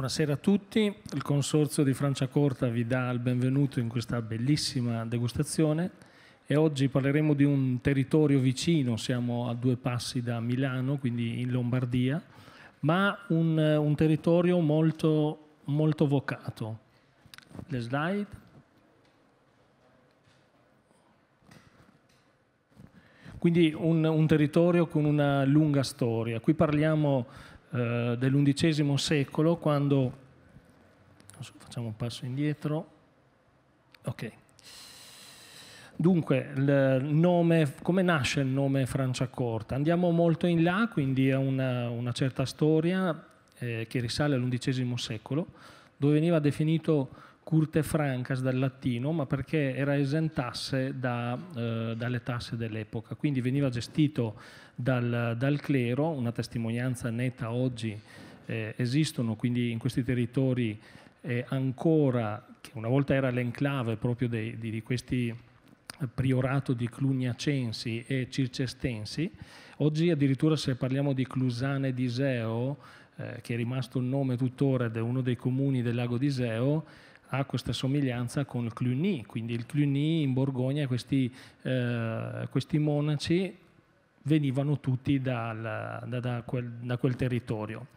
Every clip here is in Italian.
Buonasera a tutti, il Consorzio di Franciacorta vi dà il benvenuto in questa bellissima degustazione e oggi parleremo di un territorio vicino, siamo a due passi da Milano, quindi in Lombardia, ma un, un territorio molto, molto vocato. Le slide. Quindi un, un territorio con una lunga storia. Qui parliamo eh, dell'undicesimo secolo, quando... Facciamo un passo indietro. Ok. Dunque, nome, come nasce il nome Franciacorta? Andiamo molto in là, quindi a una, una, certa storia eh, che risale all'undicesimo secolo, dove veniva definito curte francas dal latino, ma perché era esentasse da, eh, dalle tasse dell'epoca, quindi veniva gestito dal, dal clero, una testimonianza netta oggi eh, esistono quindi in questi territori eh, ancora, che una volta era l'enclave proprio dei, di, di questi eh, priorato di clugnacensi e circestensi, oggi addirittura se parliamo di Clusane di Seo, eh, che è rimasto il nome tuttora ed è uno dei comuni del lago di Seo, ha questa somiglianza con il Cluny, quindi il Cluny in Borgogna, questi, eh, questi monaci venivano tutti dal, da, da, quel, da, quel, territorio.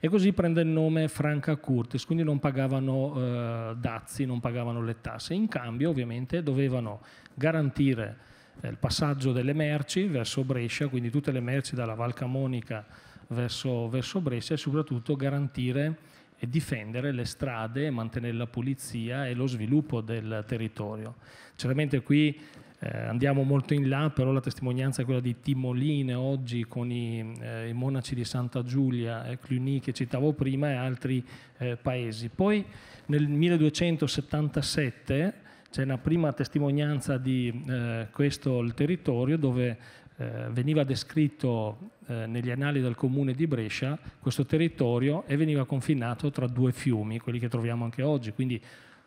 E così prende il nome Franca Curtis, quindi non pagavano eh, dazi, non pagavano le tasse. In cambio ovviamente dovevano garantire eh, il passaggio delle merci verso Brescia, quindi tutte le merci dalla Val Camonica verso, verso Brescia e soprattutto garantire e difendere le strade, mantenere la pulizia e lo sviluppo del territorio. Certamente qui eh, andiamo molto in là, però la testimonianza è quella di Timoline oggi con i, eh, i monaci di Santa Giulia, eh, Cluny che citavo prima e altri eh, paesi. Poi nel 1277 c'è una prima testimonianza di eh, questo il territorio dove eh, veniva descritto eh, negli annali del comune di Brescia questo territorio e veniva confinato tra due fiumi, quelli che troviamo anche oggi, quindi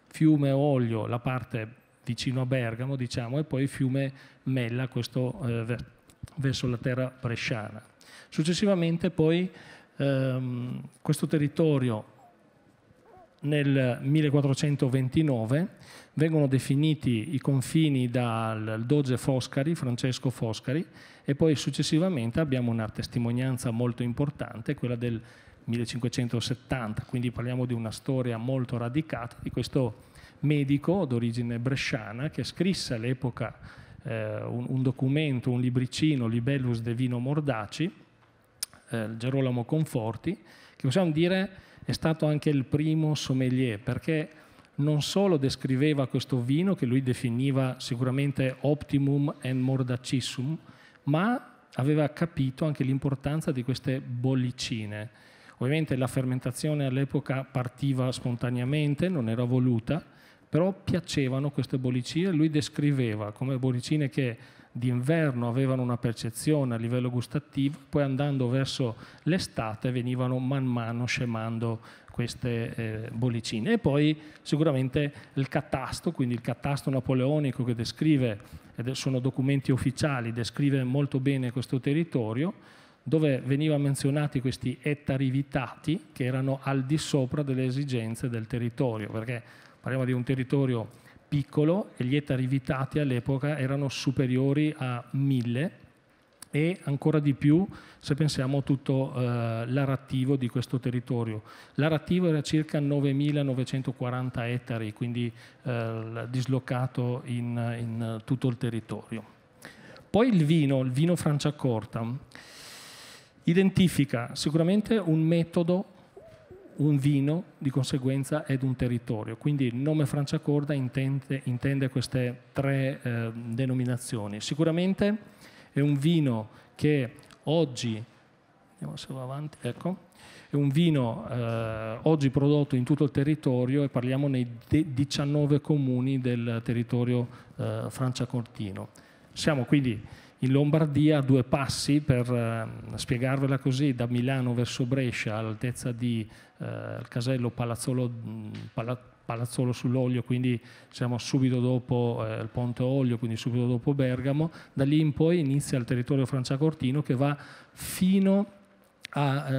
fiume Olio, la parte vicino a Bergamo, diciamo, e poi fiume Mella, questo eh, verso la terra bresciana. Successivamente poi ehm, questo territorio nel 1429 vengono definiti i confini dal doge Foscari, Francesco Foscari, e poi successivamente abbiamo una testimonianza molto importante, quella del 1570, quindi parliamo di una storia molto radicata di questo medico d'origine bresciana che scrisse all'epoca eh, un, un, documento, un libricino, Libellus de Vino Mordaci, eh, Gerolamo Conforti, che possiamo dire è stato anche il primo sommelier perché non solo descriveva questo vino che lui definiva sicuramente optimum and mordacissum, ma aveva capito anche l'importanza di queste bollicine. Ovviamente la fermentazione all'epoca partiva spontaneamente, non era voluta, però piacevano queste bollicine, lui descriveva come bollicine che d'inverno avevano una percezione a livello gustativo, poi andando verso l'estate venivano man mano scemando queste eh, bollicine. E poi sicuramente il catasto, quindi il catasto napoleonico che descrive, sono documenti ufficiali, descrive molto bene questo territorio, dove venivano menzionati questi ettari vitati che erano al di sopra delle esigenze del territorio, perché parliamo di un territorio piccolo e gli ettari vitati all'epoca erano superiori a 1000 e ancora di più se pensiamo a tutto eh, l'arattivo di questo territorio. L'arattivo era circa 9.940 ettari, quindi eh, dislocato in, in, tutto il territorio. Poi il vino, il vino Franciacorta, identifica sicuramente un metodo un vino di conseguenza è un territorio. Quindi il nome Franciacorda intende, intende queste tre eh, denominazioni. Sicuramente è un vino che oggi, avanti, ecco, è un vino eh, oggi prodotto in tutto il territorio e parliamo nei 19 comuni del territorio eh, franciacortino. Siamo quindi in Lombardia a due passi, per eh, spiegarvela così, da Milano verso Brescia, all'altezza di eh, Casello Palazzolo, pala, Palazzolo sull'Olio, quindi siamo subito dopo eh, il Ponte Olio, quindi subito dopo Bergamo. Da lì in poi inizia il territorio franciacortino che va fino a a,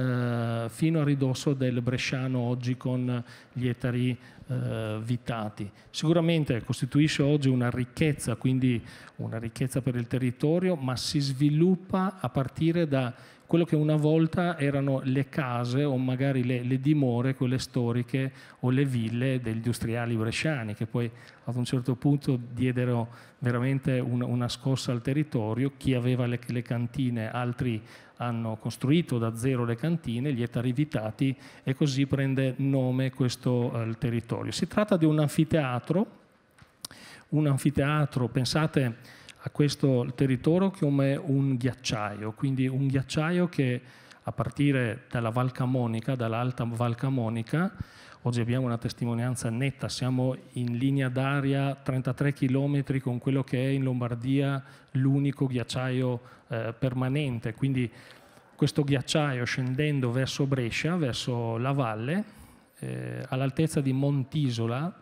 eh, fino a ridosso del Bresciano oggi con gli ettari eh, vitati. Sicuramente costituisce oggi una ricchezza, quindi una ricchezza per il territorio, ma si sviluppa a partire da quello che una volta erano le case o magari le, le dimore, quelle storiche o le ville degli industriali bresciani, che poi ad un certo punto diedero veramente un, una scossa al territorio, chi aveva le, le cantine, altri hanno costruito da zero le cantine, gli è tarivitati e così prende nome questo eh, territorio. Si tratta di un anfiteatro, un anfiteatro, pensate a questo territorio come un ghiacciaio, quindi un ghiacciaio che a partire dalla Val Camonica, dall'alta Val Camonica, oggi abbiamo una testimonianza netta, siamo in linea d'aria 33 km con quello che è in Lombardia l'unico ghiacciaio eh, permanente, quindi questo ghiacciaio scendendo verso Brescia, verso la valle, eh, all'altezza di Montisola,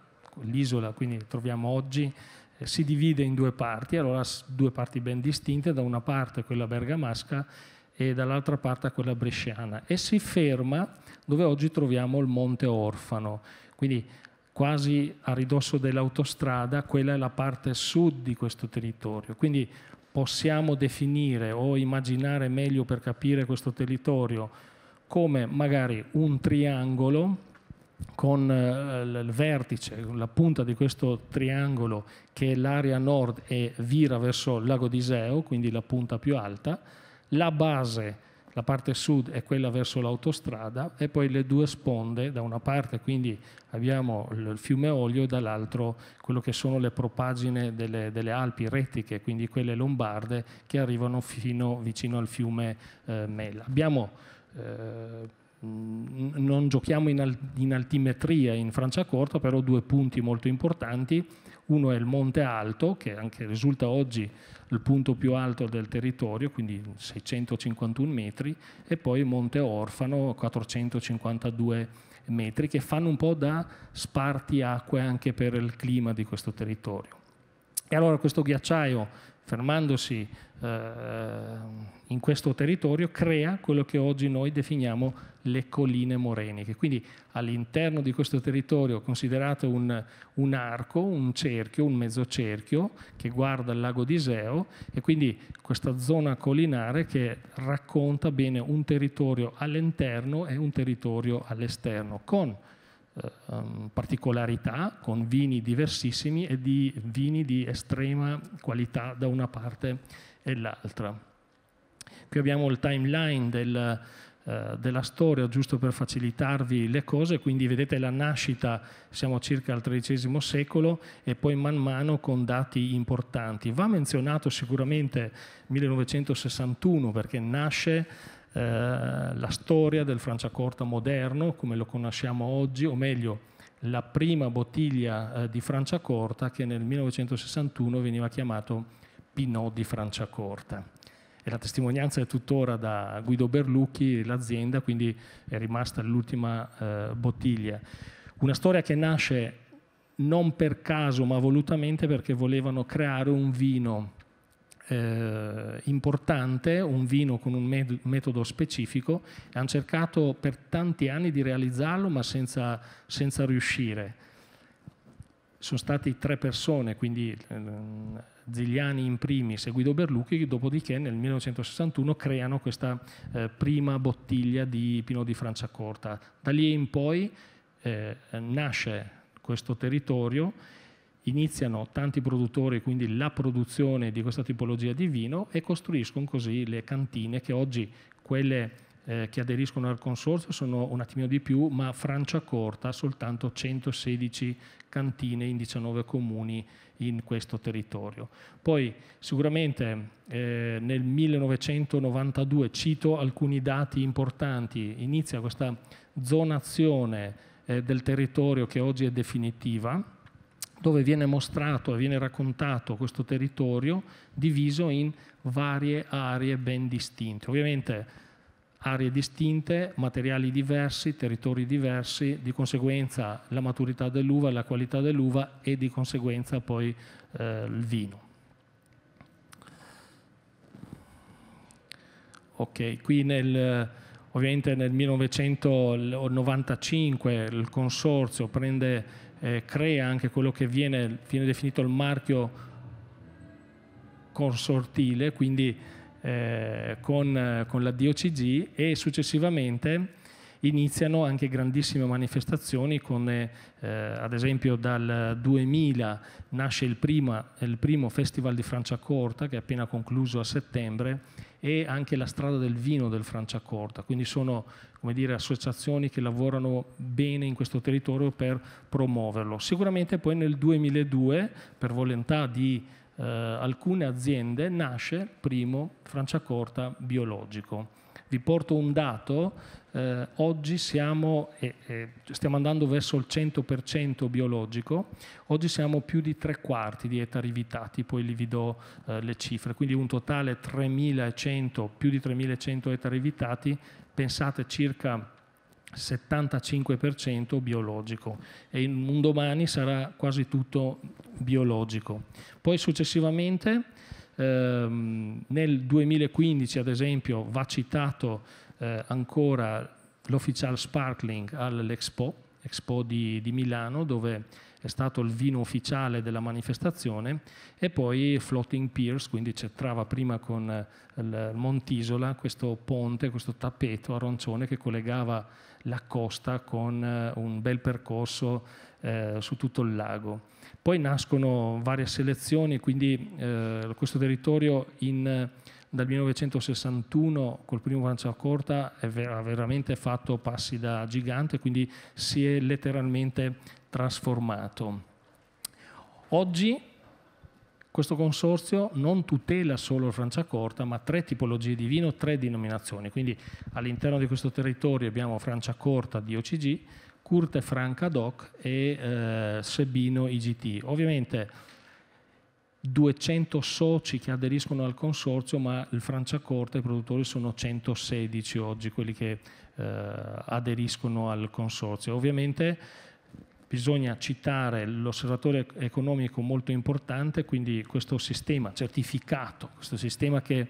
l'isola quindi che troviamo oggi, eh, si divide in due parti, allora due parti ben distinte, da una parte quella bergamasca e dall'altra parte quella bresciana, e si ferma dove oggi troviamo il Monte Orfano, quindi quasi a ridosso dell'autostrada, quella è la parte sud di questo territorio. Quindi possiamo definire o immaginare meglio per capire questo territorio come magari un triangolo con eh, il vertice, la punta di questo triangolo che è l'area nord e vira verso il lago di d'Iseo, quindi la punta più alta, la base la parte sud è quella verso l'autostrada e poi le due sponde, da una parte quindi abbiamo il fiume Olio e dall'altro quello che sono le propagine delle, delle Alpi rettiche, quindi quelle lombarde che arrivano fino vicino al fiume eh, Mela. Abbiamo eh, non giochiamo in, altimetria in Francia Corta, però due punti molto importanti uno è il Monte Alto, che anche risulta oggi il punto più alto del territorio, quindi 651 metri, e poi Monte Orfano, 452 metri, che fanno un po' da spartiacque anche per il clima di questo territorio. E allora questo ghiacciaio fermandosi eh, in questo territorio, crea quello che oggi noi definiamo le colline moreniche. Quindi all'interno di questo territorio considerate un, un arco, un cerchio, un mezzocerchio che guarda il lago di Iseo e quindi questa zona collinare che racconta bene un territorio all'interno e un territorio all'esterno, con Ehm, particolarità con vini diversissimi e di vini di estrema qualità da una parte e l'altra. Qui abbiamo il timeline del, eh, della storia, giusto per facilitarvi le cose, quindi vedete la nascita, siamo circa al XIII secolo e poi man mano con dati importanti. Va menzionato sicuramente 1961 perché nasce eh, la storia del Franciacorta moderno, come lo conosciamo oggi, o meglio la prima bottiglia eh, di Franciacorta che nel 1961 veniva chiamato Pinot di Franciacorta. E la testimonianza è tuttora da Guido Berlucchi, l'azienda, quindi è rimasta l'ultima eh, bottiglia. Una storia che nasce non per caso ma volutamente perché volevano creare un vino eh, importante, un vino con un metodo specifico, hanno cercato per tanti anni di realizzarlo ma senza, senza riuscire. Sono stati tre persone, quindi eh, Zigliani in primis e Guido Berlucchi, che dopodiché nel 1961 creano questa eh, prima bottiglia di Pinot di Franciacorta. Da lì in poi eh, nasce questo territorio iniziano tanti produttori, quindi la produzione di questa tipologia di vino e costruiscono così le cantine che oggi quelle eh, che aderiscono al consorzio sono un attimino di più, ma Francia Corta soltanto 116 cantine in 19 comuni in questo territorio. Poi sicuramente eh, nel 1992, cito alcuni dati importanti, inizia questa zonazione eh, del territorio che oggi è definitiva, dove viene mostrato e viene raccontato questo territorio diviso in varie aree ben distinte. Ovviamente aree distinte, materiali diversi, territori diversi, di conseguenza la maturità dell'uva, la qualità dell'uva e di conseguenza poi eh, il vino. Ok, qui nel, ovviamente nel 1995 il consorzio prende eh, crea anche quello che viene, viene, definito il marchio consortile, quindi eh, con, con la DOCG e successivamente iniziano anche grandissime manifestazioni con, eh, ad esempio dal 2000 nasce il, prima, il, primo Festival di Franciacorta che è appena concluso a settembre e anche la strada del vino del Franciacorta, quindi sono come dire, associazioni che lavorano bene in questo territorio per promuoverlo. Sicuramente poi nel 2002, per volontà di eh, alcune aziende, nasce primo Franciacorta Biologico. Vi porto un dato eh, oggi siamo, eh, stiamo andando verso il 100% biologico, oggi siamo più di tre quarti di ettari vitati, poi lì vi do eh, le cifre, quindi un totale 3.100, più di 3.100 ettari vitati, pensate circa 75% biologico e in un domani sarà quasi tutto biologico. Poi successivamente ehm, nel 2015 ad esempio va citato eh, ancora l'Official Sparkling all'Expo, Expo di, di Milano, dove è stato il vino ufficiale della manifestazione, e poi Floating Piers, quindi c'è trava prima con eh, il Montisola, questo ponte, questo tappeto arancione che collegava la costa con eh, un bel percorso eh, su tutto il lago. Poi nascono varie selezioni, quindi eh, questo territorio in dal 1961 col primo Guancia Corta ha veramente fatto passi da gigante, quindi si è letteralmente trasformato. Oggi questo consorzio non tutela solo il Franciacorta, ma tre tipologie di vino, tre denominazioni. Quindi all'interno di questo territorio abbiamo Franciacorta di OCG, Curte Franca DOC e eh, Sebino IGT. Ovviamente 200 soci che aderiscono al consorzio, ma il Franciacorta e i produttori sono 116 oggi quelli che eh, aderiscono al consorzio. Ovviamente bisogna citare l'osservatore economico molto importante, quindi questo sistema certificato, questo sistema che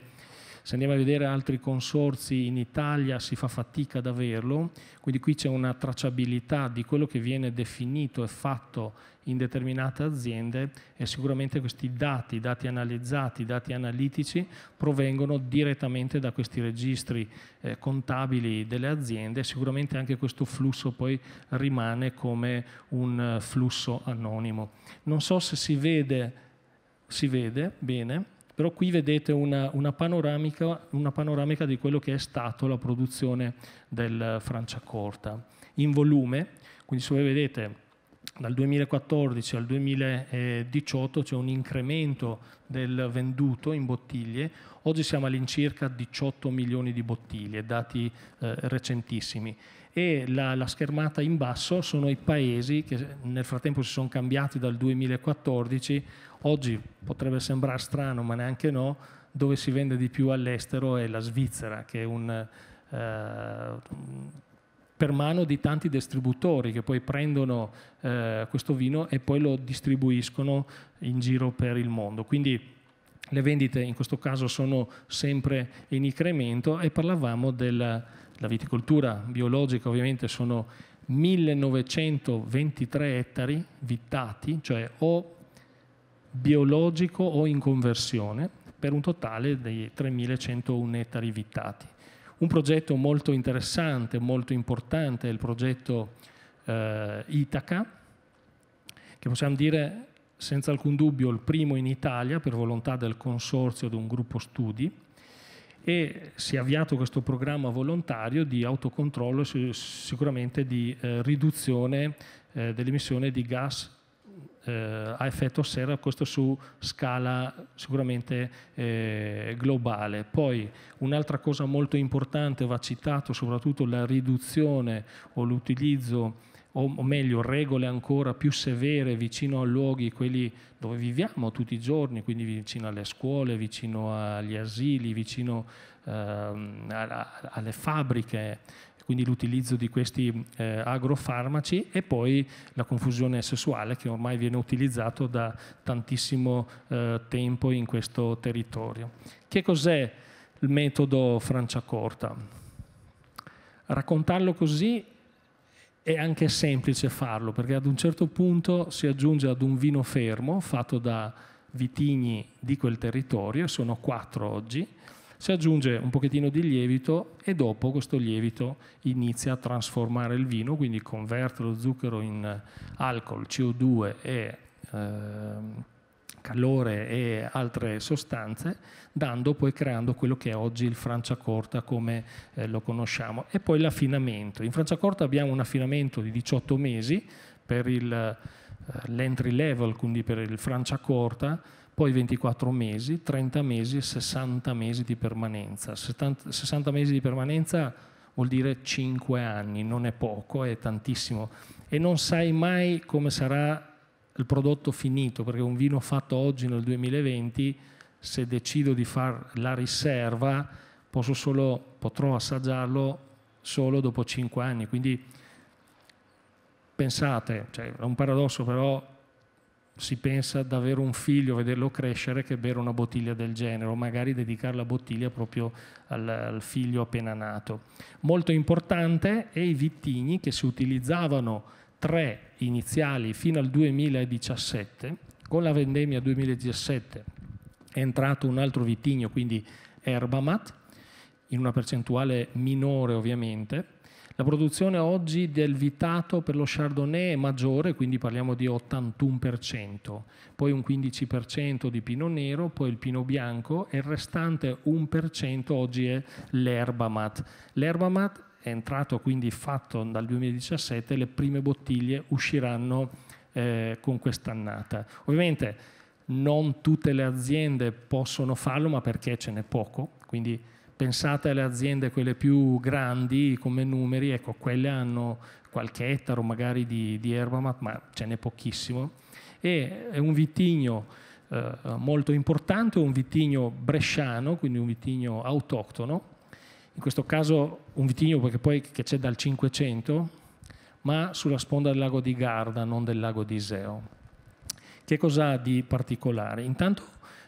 se andiamo a vedere altri consorzi in Italia si fa fatica ad averlo, quindi qui c'è una tracciabilità di quello che viene definito e fatto in determinate aziende e sicuramente questi dati, dati analizzati, dati analitici provengono direttamente da questi registri eh, contabili delle aziende e sicuramente anche questo flusso poi rimane come un eh, flusso anonimo. Non so se si vede, si vede bene però qui vedete una, una, panoramica, una panoramica di quello che è stato la produzione del eh, Franciacorta. In volume, quindi se voi vedete dal 2014 al 2018 c'è un incremento del venduto in bottiglie, oggi siamo all'incirca 18 milioni di bottiglie, dati eh, recentissimi. E la, la, schermata in basso sono i paesi che nel frattempo si sono cambiati dal 2014 Oggi potrebbe sembrare strano, ma neanche no, dove si vende di più all'estero è la Svizzera, che è un... Eh, per mano di tanti distributori che poi prendono eh, questo vino e poi lo distribuiscono in giro per il mondo. Quindi le vendite in questo caso sono sempre in incremento e parlavamo della viticoltura biologica, ovviamente sono 1923 ettari vittati, cioè o biologico o in conversione per un totale di 3.101 ettari vittati. Un progetto molto interessante, molto importante, è il progetto eh, Itaca, che possiamo dire senza alcun dubbio il primo in Italia per volontà del consorzio di un gruppo studi e si è avviato questo programma volontario di autocontrollo e sicuramente di eh, riduzione eh, dell'emissione di gas eh, a effetto serra, questo su scala sicuramente eh, globale. Poi un'altra cosa molto importante va citato soprattutto la riduzione o l'utilizzo o meglio regole ancora più severe vicino a luoghi, quelli dove viviamo tutti i giorni, quindi vicino alle scuole, vicino agli asili, vicino eh, alle fabbriche, quindi l'utilizzo di questi eh, agrofarmaci e poi la confusione sessuale che ormai viene utilizzato da tantissimo eh, tempo in questo territorio. Che cos'è il metodo Franciacorta? Raccontarlo così è anche semplice farlo perché ad un certo punto si aggiunge ad un vino fermo fatto da vitigni di quel territorio, sono quattro oggi, si aggiunge un pochettino di lievito e dopo questo lievito inizia a trasformare il vino, quindi converte lo zucchero in alcol, CO2 e ehm, calore e altre sostanze, dando poi creando quello che è oggi il Franciacorta come eh, lo conosciamo. E poi l'affinamento. In Franciacorta abbiamo un affinamento di 18 mesi per il, eh, l'entry level, quindi per il Franciacorta, poi 24 mesi, 30 mesi e 60 mesi di permanenza. 70, 60 mesi di permanenza vuol dire 5 anni, non è poco, è tantissimo. E non sai mai come sarà il prodotto finito, perché un vino fatto oggi nel 2020, se decido di fare la riserva, solo, potrò assaggiarlo solo dopo 5 anni. Quindi pensate, cioè, è un paradosso però, si pensa ad avere un figlio, vederlo crescere, che bere una bottiglia del genere, o magari dedicare la bottiglia proprio al, al figlio appena nato. Molto importante è i vitigni che si utilizzavano tre iniziali fino al 2017, con la vendemmia 2017 è entrato un altro vitigno, quindi Erbamat, in una percentuale minore ovviamente, la produzione oggi del vitato per lo Chardonnay è maggiore, quindi parliamo di 81%, poi un 15% di Pino Nero, poi il Pino Bianco e il restante 1% oggi è l'Erbamat. L'Erbamat è entrato quindi fatto dal 2017, le prime bottiglie usciranno eh, con quest'annata. Ovviamente non tutte le aziende possono farlo, ma perché ce n'è poco, quindi Pensate alle aziende, quelle più grandi come numeri, ecco, quelle hanno qualche ettaro magari di, di erba, ma, ma ce n'è pochissimo. E è un vitigno eh, molto importante, un vitigno bresciano, quindi un vitigno autoctono, in questo caso un vitigno perché poi che c'è dal 500, ma sulla sponda del lago di Garda, non del lago di Iseo. Che cosa ha di particolare? Intanto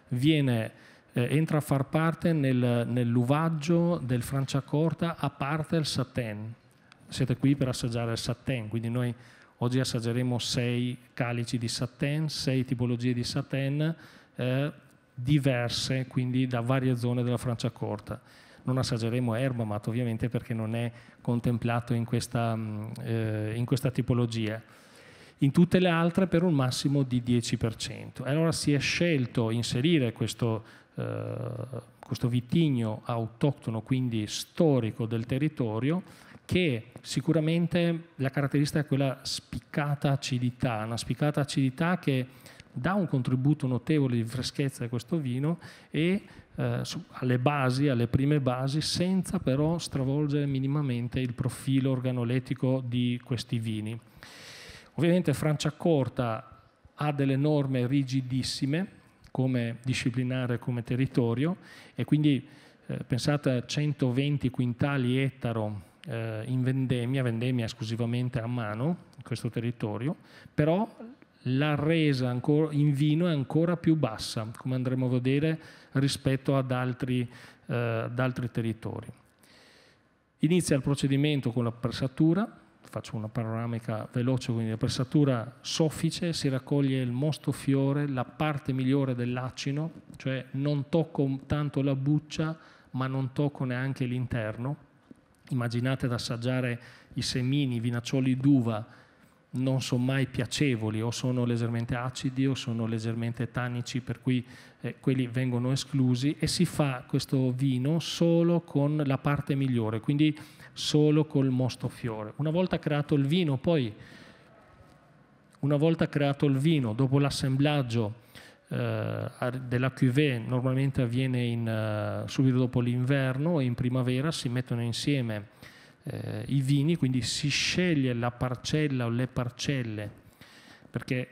viene eh, entra a far parte nel, nel luvaggio del Franciacorta a parte il satin. Siete qui per assaggiare il satin, quindi noi oggi assaggeremo sei calici di satin, sei tipologie di satin eh, diverse, quindi da varie zone della Franciacorta. Non assaggeremo erbamat ovviamente perché non è contemplato in questa, mm, eh, in questa tipologia in tutte le altre per un massimo di 10%. Allora si è scelto inserire questo, eh, questo vitigno autoctono, quindi storico del territorio, che sicuramente la caratteristica è quella spiccata acidità, una spiccata acidità che dà un contributo notevole di freschezza a questo vino e eh, alle basi, alle prime basi, senza però stravolgere minimamente il profilo organolettico di questi vini. Ovviamente Franciacorta ha delle norme rigidissime come disciplinare come territorio e quindi eh, pensate a 120 quintali ettaro eh, in vendemmia, vendemmia esclusivamente a mano in questo territorio, però la resa in vino è ancora più bassa, come andremo a vedere, rispetto ad altri, eh, ad altri territori. Inizia il procedimento con la pressatura, faccio una panoramica veloce, quindi la pressatura soffice si raccoglie il mosto fiore, la parte migliore dell'acino, cioè non tocco tanto la buccia ma non tocco neanche l'interno. Immaginate ad assaggiare i semini, i vinaccioli d'uva, non sono mai piacevoli, o sono leggermente acidi o sono leggermente tannici, per cui eh, quelli vengono esclusi e si fa questo vino solo con la parte migliore. Quindi solo col mosto fiore. Una volta creato il vino, poi una volta creato il vino, dopo l'assemblaggio eh, della cuvée, normalmente avviene in, uh, subito dopo l'inverno e in primavera si mettono insieme eh, i vini, quindi si sceglie la parcella o le parcelle, perché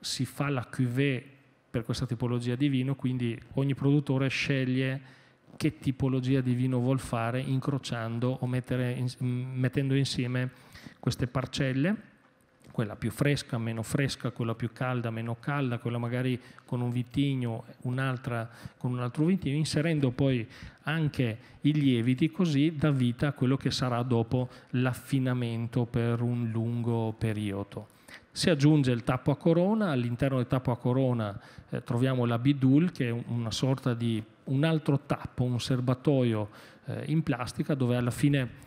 si fa la cuvée per questa tipologia di vino, quindi ogni produttore sceglie che tipologia di vino vuol fare incrociando o in, mm, mettendo insieme queste parcelle quella più fresca, meno fresca, quella più calda, meno calda, quella magari con un vitigno, un'altra con un altro vitigno, inserendo poi anche i lieviti così dà vita a quello che sarà dopo l'affinamento per un lungo periodo. Si aggiunge il tappo a corona, all'interno del tappo a corona eh, troviamo la bidul che è una sorta di un altro tappo, un serbatoio eh, in plastica dove alla fine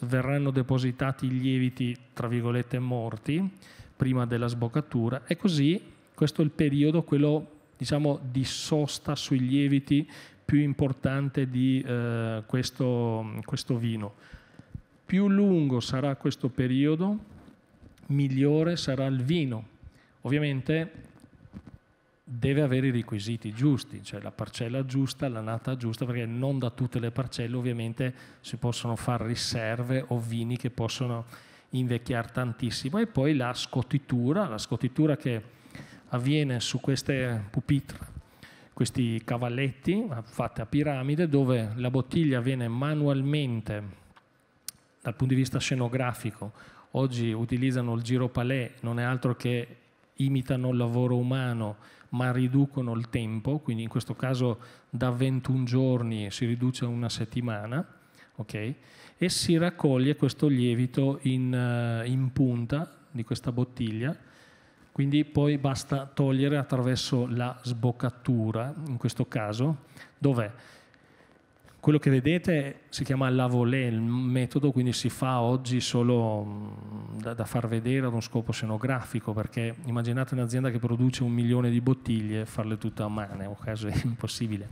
verranno depositati i lieviti, tra virgolette, morti prima della sboccatura e così questo è il periodo, quello diciamo di sosta sui lieviti più importante di eh, questo, questo vino. Più lungo sarà questo periodo, migliore sarà il vino. Ovviamente deve avere i requisiti giusti, cioè la parcella giusta, la nata giusta, perché non da tutte le parcelle ovviamente si possono fare riserve o vini che possono invecchiare tantissimo. E poi la scottitura, la scottitura che avviene su queste pupitre, questi cavalletti fatti a piramide, dove la bottiglia viene manualmente, dal punto di vista scenografico, oggi utilizzano il giro giropalè, non è altro che imitano il lavoro umano, ma riducono il tempo, quindi in questo caso da 21 giorni si riduce a una settimana, okay? e si raccoglie questo lievito in, eh, in punta di questa bottiglia, quindi poi basta togliere attraverso la sboccatura, in questo caso, dov'è? Quello che vedete si chiama la volée, il metodo quindi si fa oggi solo da, da far vedere ad uno scopo scenografico, perché immaginate un'azienda che produce un milione di bottiglie, farle tutte a mano è un caso impossibile.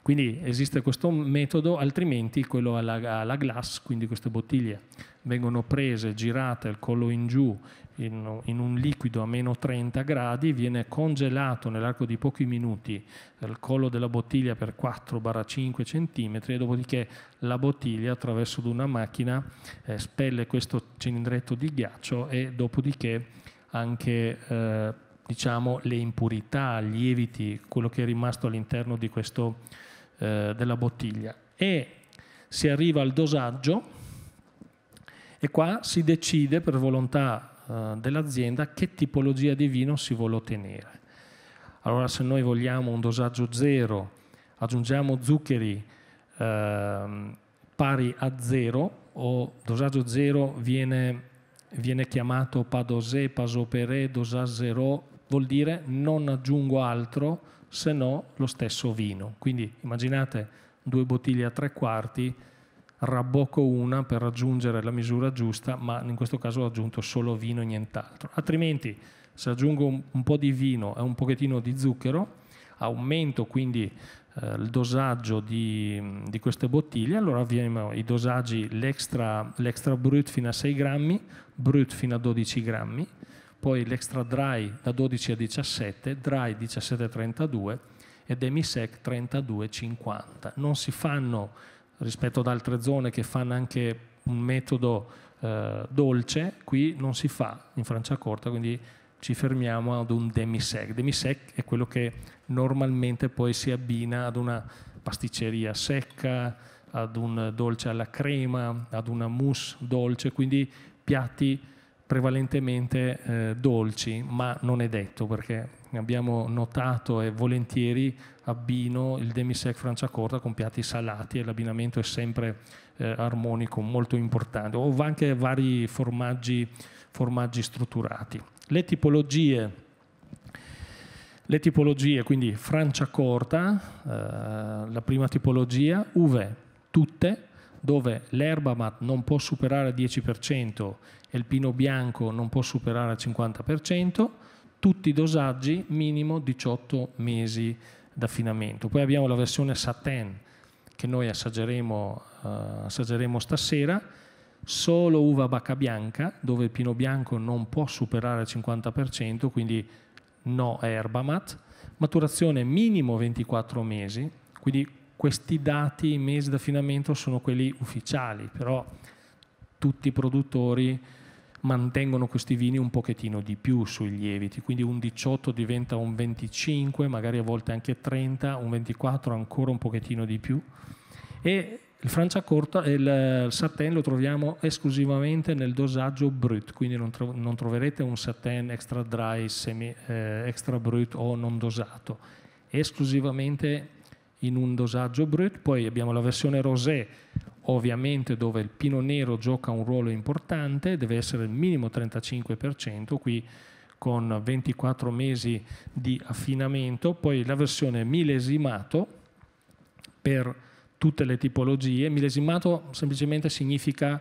Quindi esiste questo metodo, altrimenti quello alla, alla glass, quindi queste bottiglie vengono prese, girate al collo in giù in, in un liquido a meno 30 gradi, viene congelato nell'arco di pochi minuti al collo della bottiglia per 4-5 cm e dopodiché la bottiglia attraverso una macchina eh, spelle questo cilindretto di ghiaccio e dopodiché anche eh, diciamo, le impurità, gli eviti, quello che è rimasto all'interno di questo, eh, della bottiglia. E si arriva al dosaggio e qua si decide per volontà eh, dell'azienda che tipologia di vino si vuole ottenere. Allora se noi vogliamo un dosaggio zero, aggiungiamo zuccheri eh, pari a zero o dosaggio zero viene, viene chiamato padosé, pasoperé, dosaggio zero, vuol dire non aggiungo altro se no lo stesso vino. Quindi immaginate due bottiglie a tre quarti, rabocco una per raggiungere la misura giusta, ma in questo caso ho aggiunto solo vino e nient'altro. Altrimenti se aggiungo un, po' di vino e un pochettino di zucchero, aumento quindi eh, il dosaggio di, di, queste bottiglie, allora abbiamo i dosaggi, l'extra, l'extra brut fino a 6 grammi, brut fino a 12 grammi, poi l'extra dry da 12 a 17, dry 17 a 32 e demisec sec 32,50. Non si fanno rispetto ad altre zone che fanno anche un metodo eh, dolce, qui non si fa in Francia corta, quindi ci fermiamo ad un demi-sec. Demi-sec è quello che normalmente poi si abbina ad una pasticceria secca, ad un dolce alla crema, ad una mousse dolce, quindi piatti prevalentemente eh, dolci, ma non è detto perché abbiamo notato e volentieri abbino il demisec franciacorta con piatti salati e l'abbinamento è sempre eh, armonico, molto importante, o anche vari formaggi, formaggi strutturati. Le tipologie le tipologie, quindi franciacorta, eh, la prima tipologia, uve tutte, dove l'erbamat non può superare il 10% e il pino bianco non può superare il 50%, tutti i dosaggi minimo 18 mesi d'affinamento. Poi abbiamo la versione Satin che noi assaggeremo, eh, assaggeremo stasera, solo uva bacca bianca, dove il pino bianco non può superare il 50%, quindi no erbamat, maturazione minimo 24 mesi, quindi questi dati, mesi d'affinamento, sono quelli ufficiali, però tutti i produttori mantengono questi vini un pochettino di più sui lieviti, quindi un 18 diventa un 25, magari a volte anche 30, un 24 ancora un pochettino di più. E il Franciacorta, il, il satin lo troviamo esclusivamente nel dosaggio brut, quindi non, tro- non troverete un satin extra dry, semi, eh, extra brut o non dosato, esclusivamente in un dosaggio brut. Poi abbiamo la versione rosé, ovviamente dove il pino nero gioca un ruolo importante, deve essere il minimo 35%, qui con 24 mesi di affinamento, poi la versione millesimato per tutte le tipologie, millesimato semplicemente significa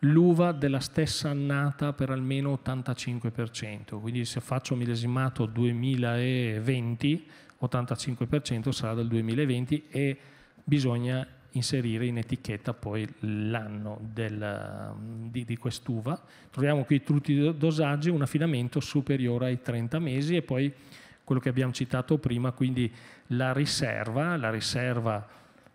l'uva della stessa annata per almeno 85%, quindi se faccio millesimato 2020, 85% sarà del 2020 e bisogna inserire in etichetta poi l'anno del, mm, di, di quest'uva. Troviamo qui tutti i dosaggi, un affinamento superiore ai 30 mesi e poi quello che abbiamo citato prima, quindi la riserva. La riserva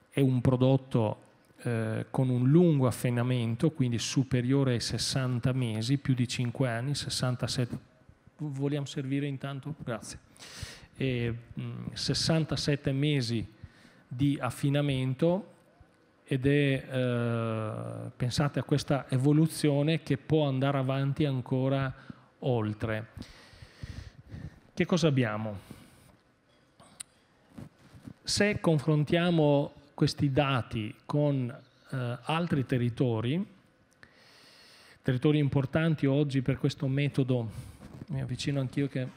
è un prodotto eh, con un lungo affinamento, quindi superiore ai 60 mesi, più di 5 anni, 67. Vogliamo servire intanto? Grazie. E, mh, mm, 67 mesi di affinamento ed è eh, pensate a questa evoluzione che può andare avanti ancora oltre. Che cosa abbiamo? Se confrontiamo questi dati con eh, altri territori, territori importanti oggi per questo metodo, mi avvicino anch'io che...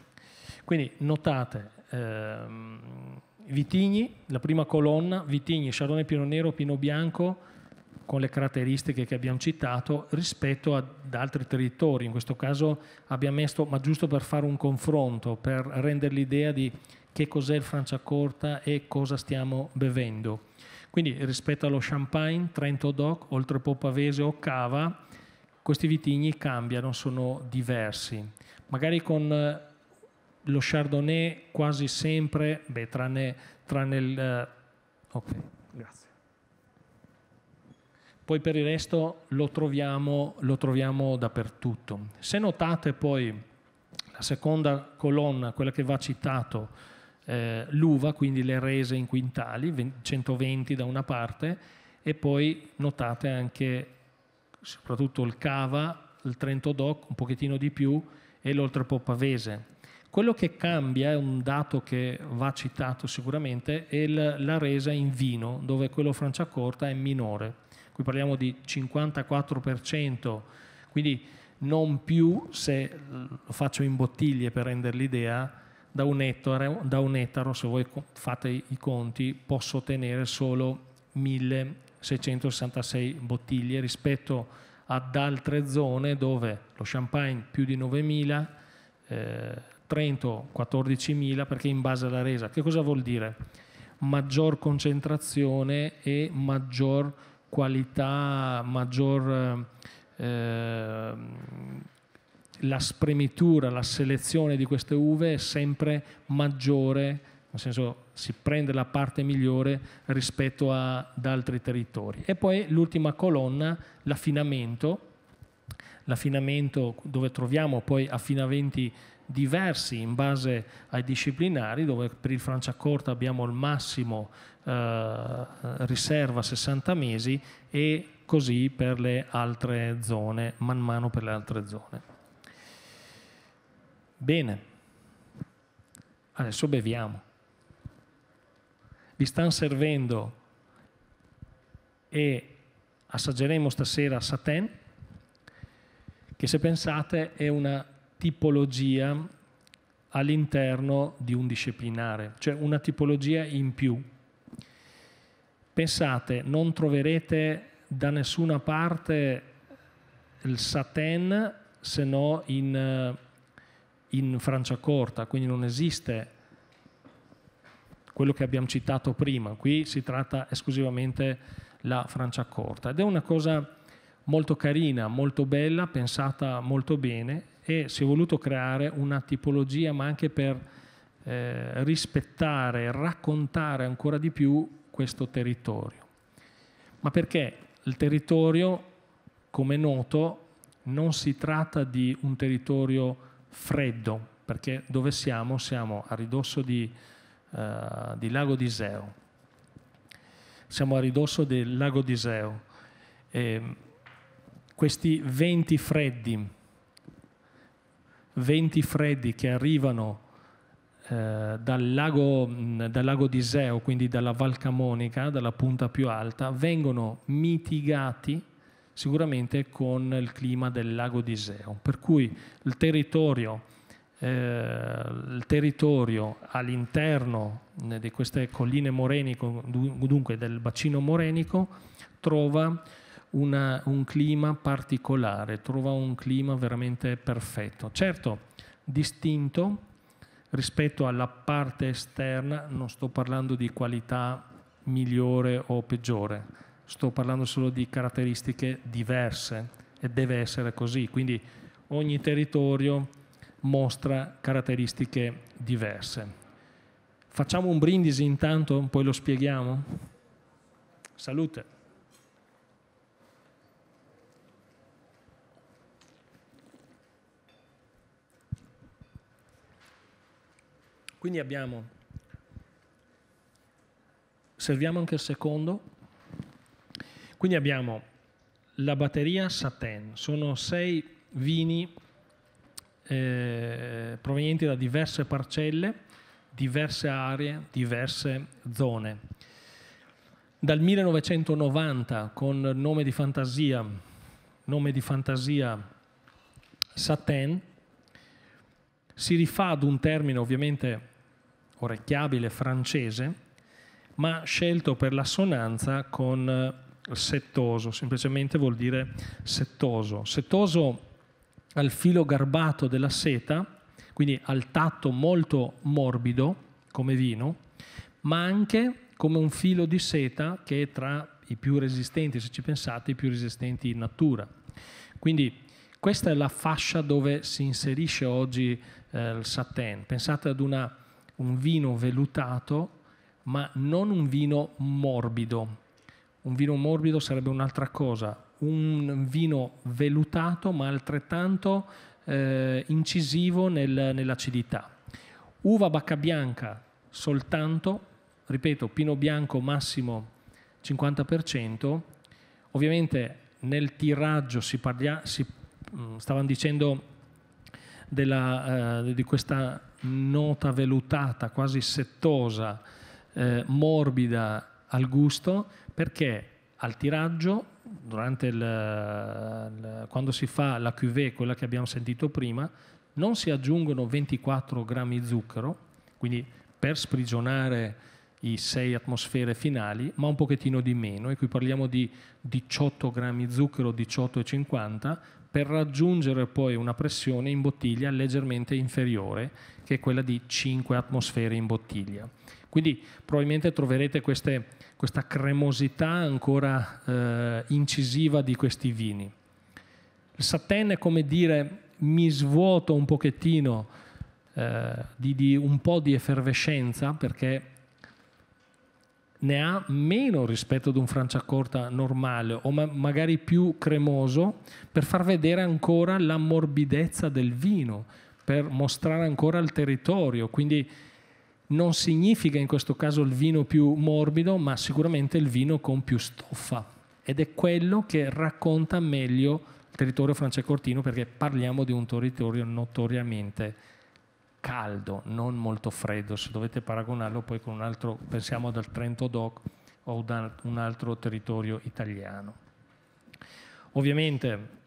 Quindi notate, ehm, Vitigni, la prima colonna, Vitigni, Sciarone Pino Nero, Pino Bianco, con le caratteristiche che abbiamo citato rispetto ad altri territori. In questo caso abbiamo messo, ma giusto per fare un confronto, per rendere l'idea di che cos'è il Franciacorta e cosa stiamo bevendo. Quindi rispetto allo Champagne, Trento Doc, oltre Po Pavese o Cava, questi vitigni cambiano, sono diversi. Magari con eh, lo Chardonnay quasi sempre, beh, tranne, tranne il... Uh, ok, grazie. Poi per il resto lo troviamo, lo troviamo dappertutto. Se notate poi la seconda colonna, quella che va citato, eh, l'uva, quindi le rese in quintali, 120 da una parte, e poi notate anche soprattutto il cava, il Trento Doc, un pochettino di più, e l'oltrepo pavese. Quello che cambia è un dato che va citato sicuramente, è la resa in vino, dove quello Franciacorta è minore. Qui parliamo di 54%, quindi non più, se lo faccio in bottiglie per rendere l'idea, da un, ettaro, da un ettaro, se voi fate i conti, posso ottenere solo 1666 bottiglie rispetto ad altre zone dove lo champagne più di 9000, eh, Trento 14.000 perché in base alla resa. Che cosa vuol dire? Maggior concentrazione e maggior qualità, maggior eh, la spremitura, la selezione di queste uve è sempre maggiore, nel senso si prende la parte migliore rispetto ad altri territori. E poi l'ultima colonna, l'affinamento, l'affinamento dove troviamo poi affinamenti diversi in base ai disciplinari, dove per il Franciacorta abbiamo il massimo eh, riserva 60 mesi e così per le altre zone, man mano per le altre zone. Bene, adesso beviamo. Vi stanno servendo e assaggeremo stasera Satin, che se pensate è una tipologia all'interno di un disciplinare, cioè una tipologia in più. Pensate, non troverete da nessuna parte il satin se no in, in Corta, quindi non esiste quello che abbiamo citato prima, qui si tratta esclusivamente la Corta ed è una cosa molto carina, molto bella, pensata molto bene e si è voluto creare una tipologia, ma anche per eh, rispettare, raccontare ancora di più questo territorio. Ma perché il territorio, come è noto, non si tratta di un territorio freddo, perché dove siamo? Siamo a ridosso di, eh, di Lago di Seo. Siamo a ridosso del Lago di Seo. Ehm, questi venti freddi venti freddi che arrivano eh, dal, lago, mm, dal lago di Seo, quindi dalla Val Camonica, dalla punta più alta, vengono mitigati sicuramente con il clima del lago di Seo. Per cui il territorio, eh, il territorio all'interno eh, di queste colline morenico, dunque del bacino morenico, trova una, un clima particolare, trova un clima veramente perfetto. Certo, distinto rispetto alla parte esterna, non sto parlando di qualità migliore o peggiore, sto parlando solo di caratteristiche diverse e deve essere così. Quindi ogni territorio mostra caratteristiche diverse. Facciamo un brindisi intanto, poi lo spieghiamo. Salute. Quindi abbiamo, serviamo anche il secondo, quindi abbiamo la batteria Satin, sono sei vini eh, provenienti da diverse parcelle, diverse aree, diverse zone. Dal 1990 con nome di fantasia, nome di fantasia Satin, si rifà ad un termine ovviamente orecchiabile francese, ma scelto per l'assonanza con eh, settoso, semplicemente vuol dire settoso. Settoso al filo garbato della seta, quindi al tatto molto morbido come vino, ma anche come un filo di seta che è tra i più resistenti, se ci pensate, i più resistenti in natura. Quindi questa è la fascia dove si inserisce oggi eh, il satin. Pensate ad una un vino velutato, ma non un vino morbido. Un vino morbido sarebbe un'altra cosa, un vino velutato ma altrettanto eh, incisivo nel, nell'acidità. Uva bacca bianca soltanto, ripeto, pino bianco massimo 50%, ovviamente nel tiraggio si parla, si, mm, stavano dicendo della, eh, di questa nota velutata, quasi settosa, eh, morbida al gusto, perché al tiraggio, durante il, il, quando si fa la cuvée, quella che abbiamo sentito prima, non si aggiungono 24 grammi zucchero, quindi per sprigionare i 6 atmosfere finali, ma un pochettino di meno, e qui parliamo di 18 grammi zucchero, 18,50, per raggiungere poi una pressione in bottiglia leggermente inferiore, che è quella di 5 atmosfere in bottiglia. Quindi probabilmente troverete queste, questa cremosità ancora eh, incisiva di questi vini. Il satin è come dire mi svuoto un pochettino eh, di, di un po' di effervescenza perché ne ha meno rispetto ad un franciacorta normale o ma magari più cremoso per far vedere ancora la morbidezza del vino, per mostrare ancora il territorio. Quindi non significa in questo caso il vino più morbido, ma sicuramente il vino con più stoffa. Ed è quello che racconta meglio il territorio francecortino perché parliamo di un territorio notoriamente caldo, non molto freddo, se dovete paragonarlo poi con un altro, pensiamo dal Trento Doc o da un altro territorio italiano. Ovviamente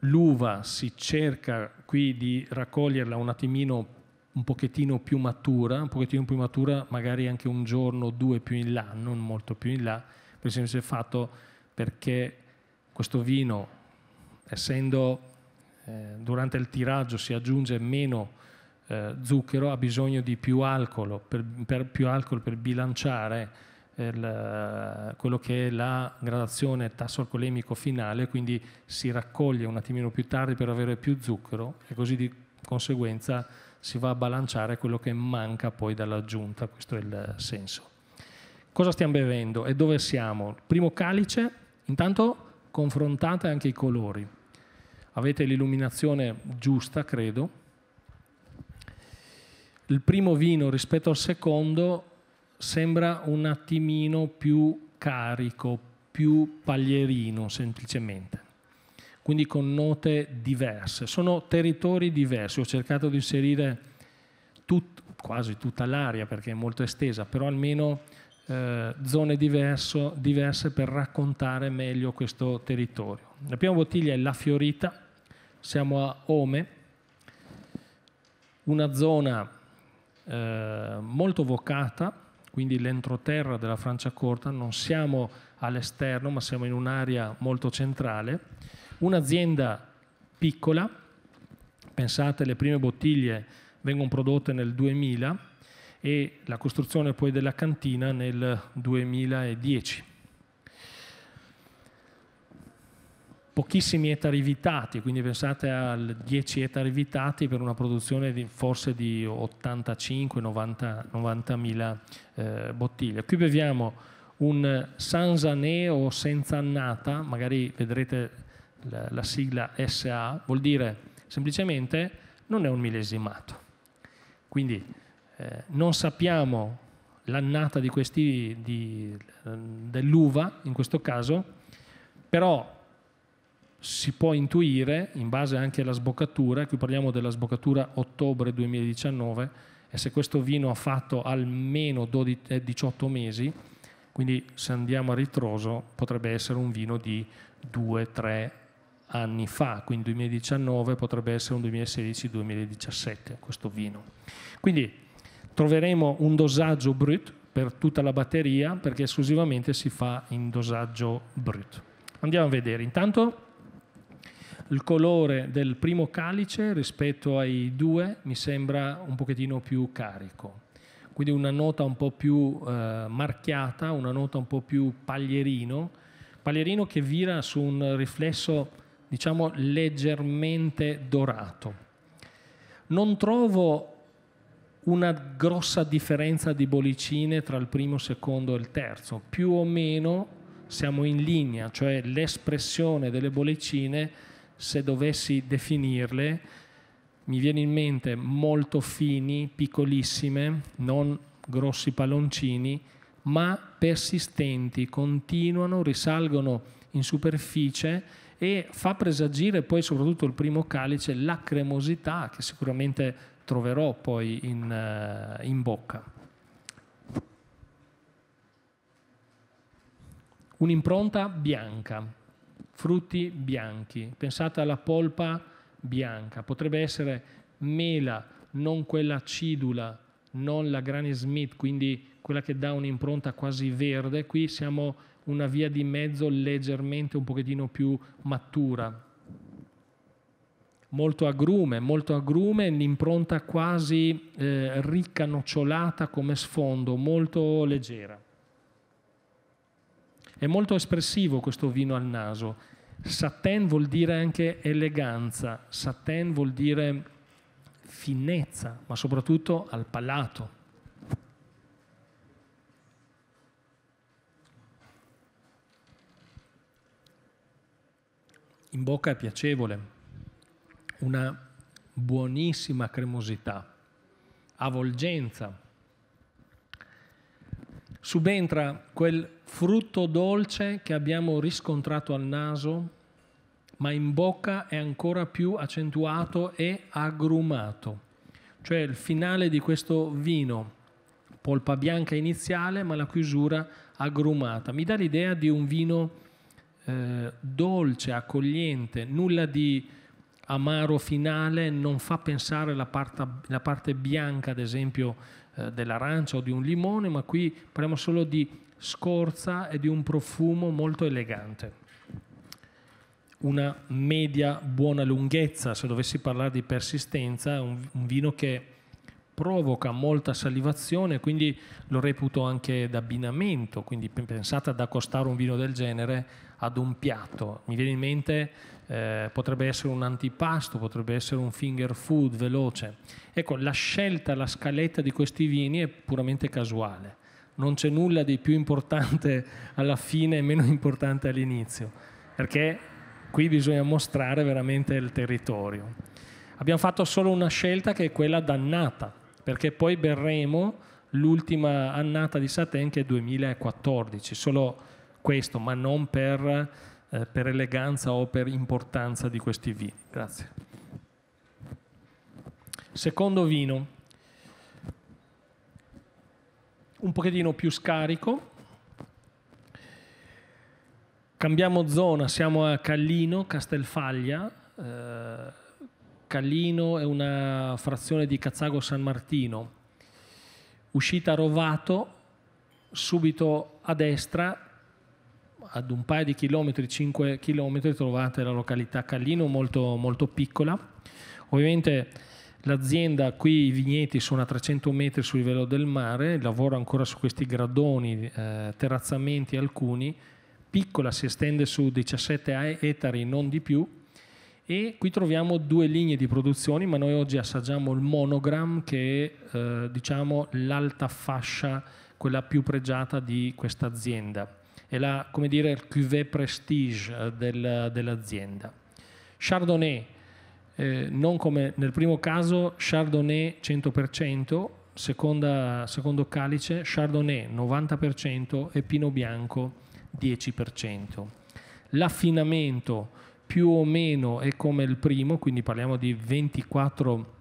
l'uva si cerca qui di raccoglierla un attimino un pochettino più matura, un pochettino più matura magari anche un giorno o due più in là, non molto più in là, per esempio è fatto perché questo vino essendo eh, durante il tiraggio si aggiunge meno eh, zucchero ha bisogno di più alcol per, per, più alcol per bilanciare eh, il, eh, quello che è la gradazione tasso alcolemico finale, quindi si raccoglie un attimino più tardi per avere più zucchero e così di conseguenza si va a bilanciare quello che manca poi dall'aggiunta, questo è il senso. Cosa stiamo bevendo e dove siamo? primo calice, intanto confrontate anche i colori. Avete l'illuminazione giusta, credo, il primo vino rispetto al secondo sembra un attimino più carico, più paglierino semplicemente, quindi con note diverse. Sono territori diversi, ho cercato di inserire tut, quasi tutta l'area perché è molto estesa, però almeno eh, zone diverso, diverse per raccontare meglio questo territorio. La prima bottiglia è La Fiorita, siamo a Ome, una zona eh, molto vocata, quindi l'entroterra della Francia Corta, non siamo all'esterno ma siamo in un'area molto centrale, un'azienda piccola, pensate le prime bottiglie vengono prodotte nel 2000 e la costruzione poi della cantina nel 2010. pochissimi ettari vitati, quindi pensate a 10 ettari vitati per una produzione di, forse di 85-90 mila eh, bottiglie. Qui beviamo un Sansanè o senza annata, magari vedrete la, la sigla SA, vuol dire semplicemente non è un millesimato. Quindi eh, non sappiamo l'annata eh, dell'uva in questo caso, però si può intuire, in base anche alla sboccatura, qui parliamo della sboccatura ottobre 2019, e se questo vino ha fatto almeno 12, 18 eh, mesi, quindi se andiamo a ritroso potrebbe essere un vino di 2-3 anni fa, quindi 2019 potrebbe essere un 2016-2017 questo vino. Quindi troveremo un dosaggio brut per tutta la batteria perché esclusivamente si fa in dosaggio brut. Andiamo a vedere intanto il colore del primo calice rispetto ai due mi sembra un pochettino più carico, quindi una nota un po' più eh, marchiata, una nota un po' più paglierino, paglierino che vira su un riflesso diciamo leggermente dorato. Non trovo una grossa differenza di bollicine tra il primo, il secondo e il terzo, più o meno siamo in linea, cioè l'espressione delle bollicine se dovessi definirle, mi viene in mente molto fini, piccolissime, non grossi palloncini, ma persistenti, continuano, risalgono in superficie e fa presagire poi soprattutto il primo calice la cremosità che sicuramente troverò poi in, eh, in bocca. Un'impronta bianca, frutti bianchi, pensate alla polpa bianca, potrebbe essere mela, non quella acidula, non la Granny Smith, quindi quella che dà un'impronta quasi verde, qui siamo una via di mezzo leggermente un pochettino più matura. Molto agrume, molto agrume, l'impronta quasi eh, ricca, nocciolata come sfondo, molto leggera. È molto espressivo questo vino al naso. Satin vuol dire anche eleganza, satin vuol dire finezza, ma soprattutto al palato. In bocca è piacevole, una buonissima cremosità, avvolgenza, subentra quel frutto dolce che abbiamo riscontrato al naso, ma in bocca è ancora più accentuato e agrumato. Cioè il finale di questo vino, polpa bianca iniziale, ma la chiusura agrumata. Mi dà l'idea di un vino eh, dolce, accogliente, nulla di amaro finale, non fa pensare la parte, la parte bianca, ad esempio, eh, dell'arancia o di un limone, ma qui parliamo solo di scorza e di un profumo molto elegante. Una media buona lunghezza, se dovessi parlare di persistenza, è un, un vino che provoca molta salivazione, quindi lo reputo anche d'abbinamento, quindi pensate ad accostare un vino del genere ad un piatto. Mi viene in mente eh, potrebbe essere un antipasto, potrebbe essere un finger food veloce. Ecco, la scelta, la scaletta di questi vini è puramente casuale, non c'è nulla di più importante alla fine e meno importante all'inizio, perché qui bisogna mostrare veramente il territorio. Abbiamo fatto solo una scelta che è quella d'annata, perché poi berremo l'ultima annata di Satin che è 2014, solo questo, ma non per eh, per eleganza o per importanza di questi vini. Grazie. Secondo vino, un pochettino più scarico. Cambiamo zona, siamo a Callino, Castelfaglia. Eh, Callino è una frazione di Cazzago San Martino. Uscita a Rovato, subito a destra ad un paio di chilometri, 5 chilometri, trovate la località Callino, molto, molto piccola. Ovviamente l'azienda qui, i vigneti sono a 300 metri sul livello del mare, lavora ancora su questi gradoni, eh, terrazzamenti alcuni, piccola, si estende su 17 ettari, non di più, e qui troviamo due linee di produzione, ma noi oggi assaggiamo il monogram che è eh, diciamo, l'alta fascia, quella più pregiata di questa azienda è la, come dire, il cuvée prestige eh, del, dell'azienda. Chardonnay, eh, non come nel primo caso, Chardonnay 100%, seconda, secondo calice, Chardonnay 90% e Pino Bianco 10%. L'affinamento più o meno è come il primo, quindi parliamo di 24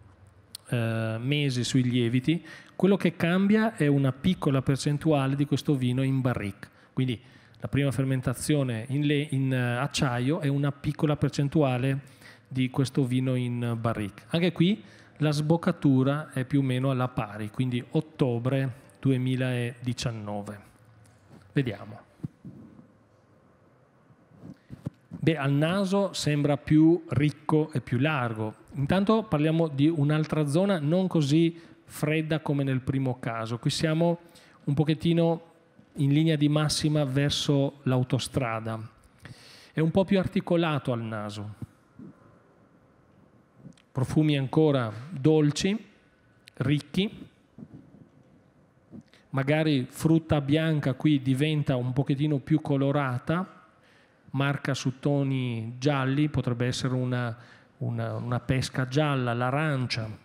eh, mesi sui lieviti, quello che cambia è una piccola percentuale di questo vino in barrique. Quindi la prima fermentazione in, le, in eh, acciaio e una piccola percentuale di questo vino in barrique. Anche qui la sboccatura è più o meno alla pari, quindi ottobre 2019. Vediamo. Beh, al naso sembra più ricco e più largo. Intanto parliamo di un'altra zona non così fredda come nel primo caso. Qui siamo un pochettino in linea di massima verso l'autostrada. È un po' più articolato al naso. Profumi ancora dolci, ricchi, magari frutta bianca qui diventa un pochettino più colorata, marca su toni gialli, potrebbe essere una, una, una pesca gialla, l'arancia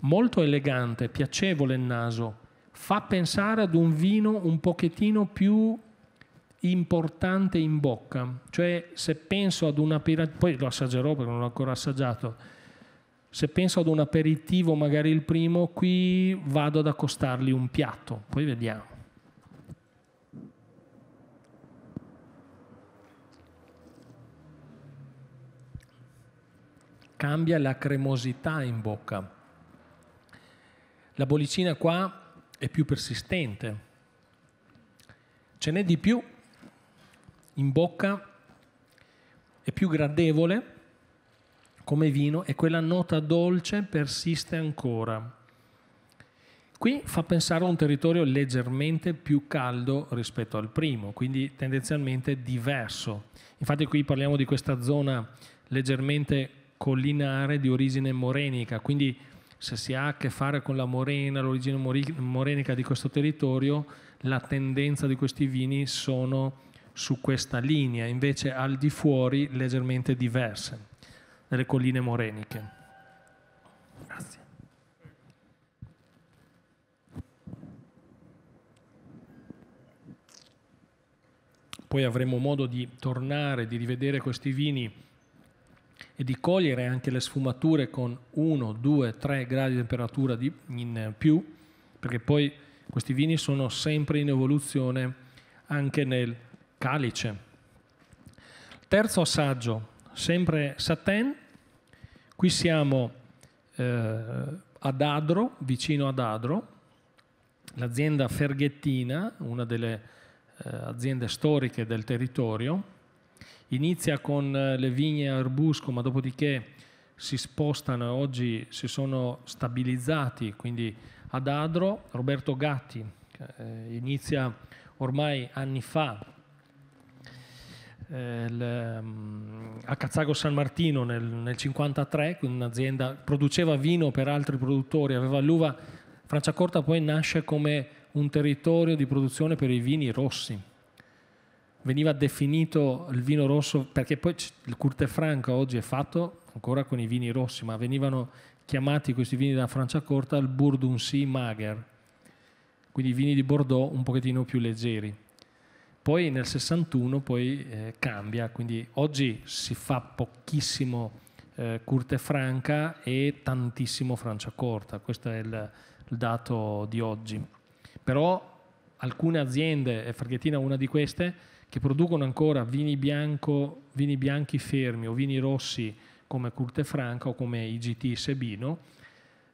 molto elegante, piacevole il naso, fa pensare ad un vino un pochettino più importante in bocca. Cioè, se penso ad una piratina, poi lo assaggerò perché non l'ho ancora assaggiato. Se penso ad un aperitivo, magari il primo, qui vado ad accostargli un piatto, poi vediamo. Cambia la cremosità in bocca. La bollicina qua è più persistente. Ce n'è di più in bocca, è più gradevole come vino e quella nota dolce persiste ancora. Qui fa pensare a un territorio leggermente più caldo rispetto al primo, quindi tendenzialmente diverso. Infatti qui parliamo di questa zona leggermente collinare di origine morenica, quindi se si ha a che fare con la morena, l'origine morenica di questo territorio, la tendenza di questi vini sono su questa linea, invece al di fuori leggermente diverse, nelle colline moreniche. Grazie. Poi avremo modo di tornare, di rivedere questi vini e di cogliere anche le sfumature con 1, 2, 3 gradi di temperatura di, in più, perché poi questi vini sono sempre in evoluzione anche nel calice. Terzo assaggio, sempre Satin, qui siamo eh, ad Adro, vicino ad Adro, l'azienda Ferghettina, una delle eh, aziende storiche del territorio, Inizia con eh, le vigne a arbusco, ma dopodiché si spostano e oggi si sono stabilizzati, quindi ad Adro, Roberto Gatti eh, inizia ormai anni fa eh, le, mm, a Cazzago San Martino nel, 1953, quindi un'azienda produceva vino per altri produttori, aveva l'uva. Franciacorta poi nasce come un territorio di produzione per i vini rossi veniva definito il vino rosso, perché poi il Curte Franca oggi è fatto ancora con i vini rossi, ma venivano chiamati questi vini della Francia corta il Bourdoncy Mager, quindi vini di Bordeaux un pochettino più leggeri. Poi nel 61 poi, eh, cambia, quindi oggi si fa pochissimo eh, Curte Franca e tantissimo Francia corta, questo è il, il dato di oggi. Però alcune aziende, e Farghetina è una di queste, che producono ancora vini, bianco, vini bianchi fermi o vini rossi come Curte Franca o come IGT Sebino,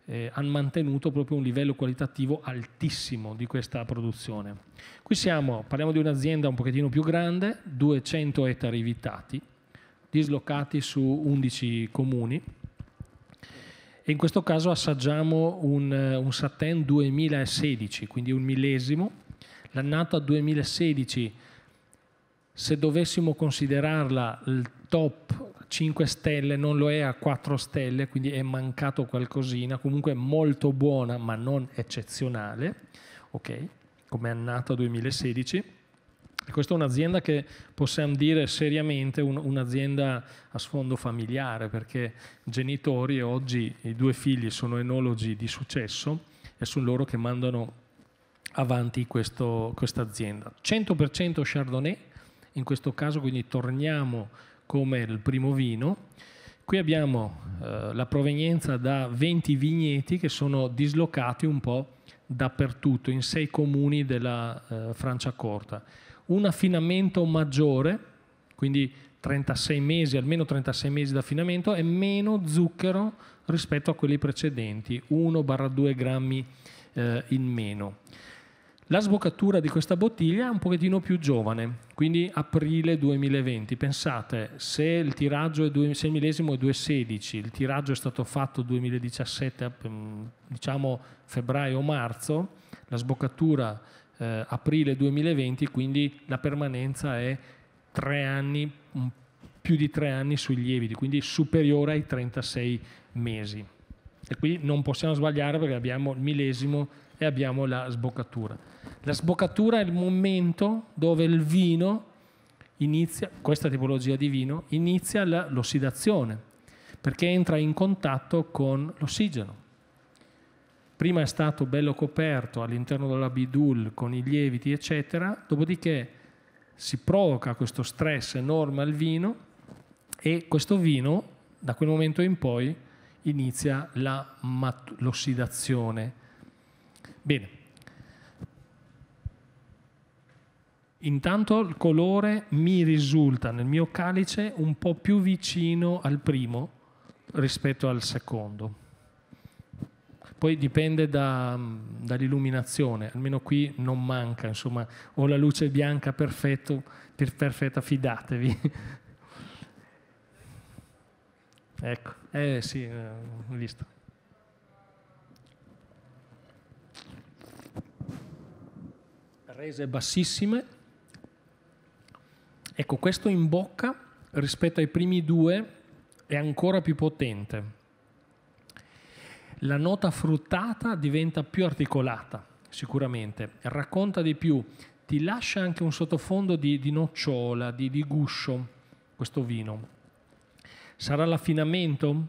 eh, hanno mantenuto proprio un livello qualitativo altissimo di questa produzione. Qui siamo, parliamo di un'azienda un pochettino più grande, 200 ettari evitati, dislocati su 11 comuni. E in questo caso assaggiamo un, eh, un Satin 2016, quindi un millesimo. L'annata 2016 se dovessimo considerarla il top 5 stelle, non lo è a 4 stelle, quindi è mancato qualcosina, comunque molto buona ma non eccezionale, ok, come annata 2016. E questa è un'azienda che possiamo dire seriamente un, un'azienda a sfondo familiare, perché genitori e oggi i due figli sono enologi di successo e sono loro che mandano avanti questa azienda. 100% Chardonnay, in questo caso quindi torniamo come il primo vino. Qui abbiamo eh, la provenienza da 20 vigneti che sono dislocati un po' dappertutto, in sei comuni della eh, Francia Corta. Un affinamento maggiore, quindi 36 mesi, almeno 36 mesi di affinamento, è meno zucchero rispetto a quelli precedenti, 1-2 grammi eh, in meno. La sboccatura di questa bottiglia è un pochettino più giovane, quindi aprile 2020. Pensate, se il tiraggio è 6 millesimo è 2,16, il tiraggio è stato fatto 2017, mm, diciamo febbraio-marzo, la sboccatura eh, aprile 2020, quindi la permanenza è 3 anni, più di tre anni sui lieviti, quindi superiore ai 36 mesi. E qui non possiamo sbagliare perché abbiamo il millesimo e abbiamo la sboccatura. La sboccatura è il momento dove il vino inizia, questa tipologia di vino, inizia l'ossidazione, perché entra in contatto con l'ossigeno. Prima è stato bello coperto all'interno della bidul con i lieviti, eccetera, dopodiché si provoca questo stress enorme al vino e questo vino, da quel momento in poi, inizia l'ossidazione Bene. Intanto il colore mi risulta nel mio calice un po' più vicino al primo rispetto al secondo. Poi dipende da, dall'illuminazione, almeno qui non manca, insomma, ho la luce bianca perfetto, perfetta, fidatevi. ecco, eh sì, eh, ho visto. rese bassissime. Ecco, questo in bocca rispetto ai primi due è ancora più potente. La nota fruttata diventa più articolata, sicuramente, racconta di più, ti lascia anche un sottofondo di, di nocciola, di, di guscio, questo vino. Sarà l'affinamento?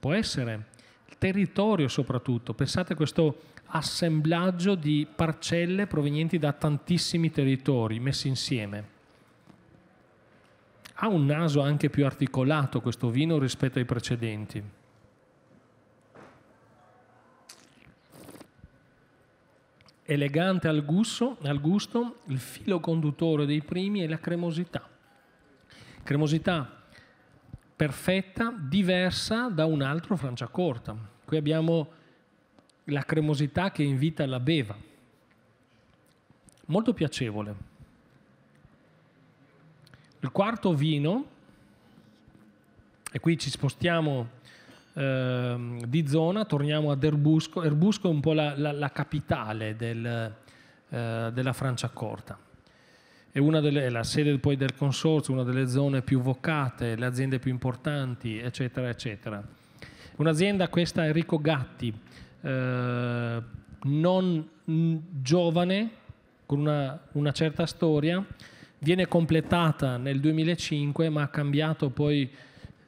Può essere. Il territorio soprattutto. Pensate a questo assemblaggio di parcelle provenienti da tantissimi territori messi insieme. Ha un naso anche più articolato questo vino rispetto ai precedenti. Elegante al gusto, al gusto il filo conduttore dei primi è la cremosità. Cremosità perfetta, diversa da un altro Franciacorta. Qui abbiamo la cremosità che invita alla beva. Molto piacevole. Il quarto vino, e qui ci spostiamo eh, di zona, torniamo ad Erbusco. Erbusco è un po' la, la, la capitale del, eh, della Francia Corta. È, delle, è la sede poi del consorzio, una delle zone più vocate, le aziende più importanti, eccetera, eccetera. Un'azienda questa Enrico Gatti, eh, non giovane, con una, una certa storia, viene completata nel 2005 ma ha cambiato poi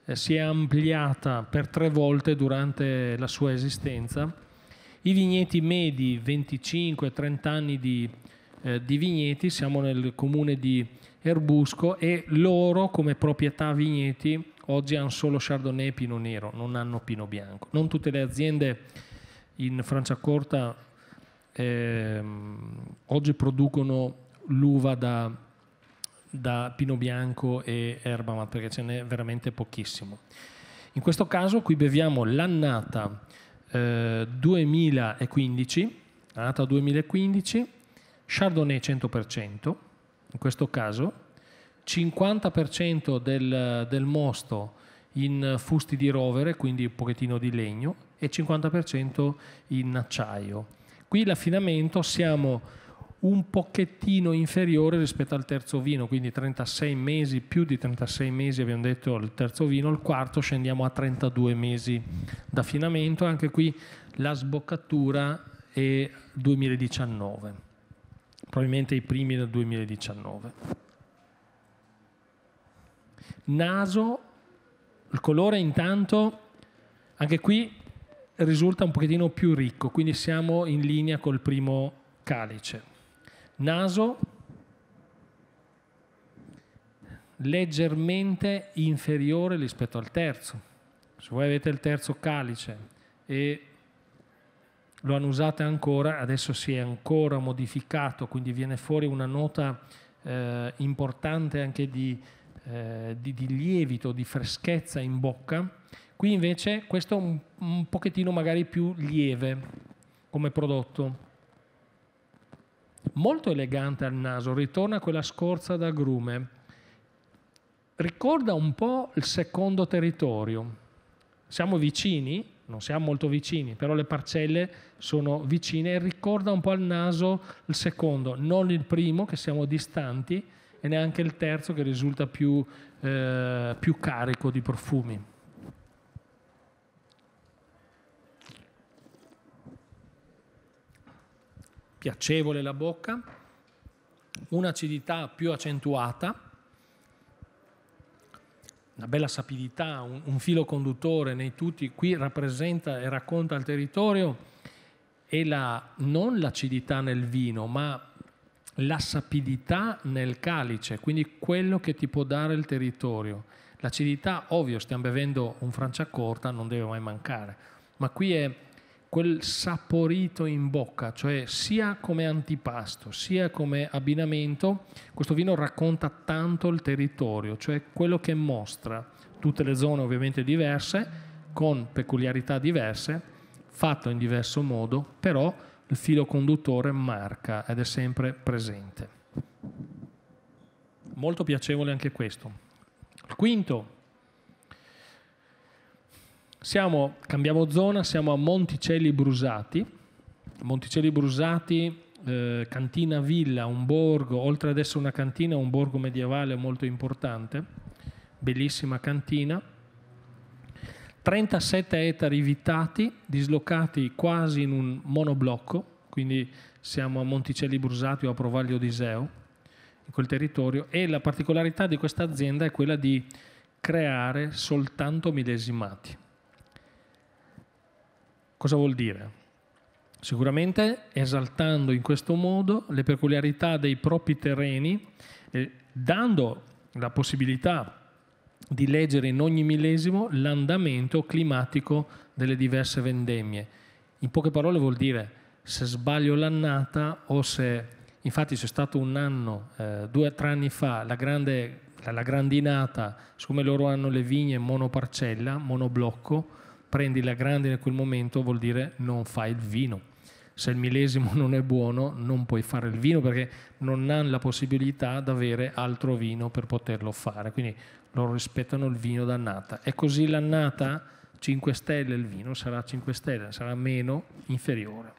eh, si è ampliata per tre volte durante la sua esistenza. I vigneti medi, 25-30 anni di, eh, di, vigneti, siamo nel comune di Erbusco e loro come proprietà vigneti oggi hanno solo Chardonnay e Pino Nero, non hanno Pino Bianco. Non tutte le aziende in Franciacorta eh, oggi producono l'uva da, da pino bianco e erba, ma perché ce n'è veramente pochissimo. In questo caso qui beviamo l'annata eh, 2015, annata 2015, Chardonnay 100%, in questo caso 50% del, del mosto in fusti di rovere, quindi un pochettino di legno, e 50% in acciaio. Qui l'affinamento siamo un pochettino inferiore rispetto al terzo vino, quindi 36 mesi, più di 36 mesi abbiamo detto il terzo vino, il quarto scendiamo a 32 mesi d'affinamento, anche qui la sboccatura è 2019, probabilmente i primi del 2019. Naso, il colore intanto, anche qui risulta un pochettino più ricco, quindi siamo in linea col primo calice. Naso leggermente inferiore rispetto al terzo. Se voi avete il terzo calice e lo annusate ancora, adesso si è ancora modificato, quindi viene fuori una nota eh, importante anche di, eh, di, di lievito, di freschezza in bocca Qui invece questo è un, un pochettino magari più lieve come prodotto. Molto elegante al naso, ritorna quella scorza d'agrume. Ricorda un po' il secondo territorio. Siamo vicini, non siamo molto vicini, però le parcelle sono vicine e ricorda un po' al naso il secondo, non il primo che siamo distanti e neanche il terzo che risulta più, eh, più carico di profumi. piacevole la bocca, un'acidità più accentuata, una bella sapidità, un, un, filo conduttore nei tutti, qui rappresenta e racconta il territorio e la, non l'acidità nel vino, ma la sapidità nel calice, quindi quello che ti può dare il territorio. L'acidità, ovvio, stiamo bevendo un Franciacorta, non deve mai mancare, ma qui è quel saporito in bocca, cioè sia come antipasto sia come abbinamento, questo vino racconta tanto il territorio, cioè quello che mostra, tutte le zone ovviamente diverse, con peculiarità diverse, fatto in diverso modo, però il filo conduttore marca ed è sempre presente. Molto piacevole anche questo. Il quinto siamo, cambiamo zona, siamo a Monticelli Brusati. Monticelli Brusati, eh, cantina villa, un borgo, oltre ad essere una cantina, un borgo medievale molto importante, bellissima cantina. 37 ettari vitati, dislocati quasi in un monoblocco, quindi siamo a Monticelli Brusati o a Provaglio di Seo, in quel territorio, e la particolarità di questa azienda è quella di creare soltanto millesimati Cosa vuol dire? Sicuramente esaltando in questo modo le peculiarità dei propri terreni, eh, dando la possibilità di leggere in ogni millesimo l'andamento climatico delle diverse vendemmie. In poche parole vuol dire se sbaglio l'annata o se infatti c'è stato un anno, eh, due o tre anni fa, la, grande, la grandinata, siccome loro hanno le vigne monoparcella, monoblocco, prendi la grande in quel momento vuol dire non fai il vino. Se il millesimo non è buono non puoi fare il vino perché non hanno la possibilità di avere altro vino per poterlo fare. Quindi loro rispettano il vino d'annata. E così l'annata 5 stelle il vino sarà 5 stelle, sarà meno inferiore.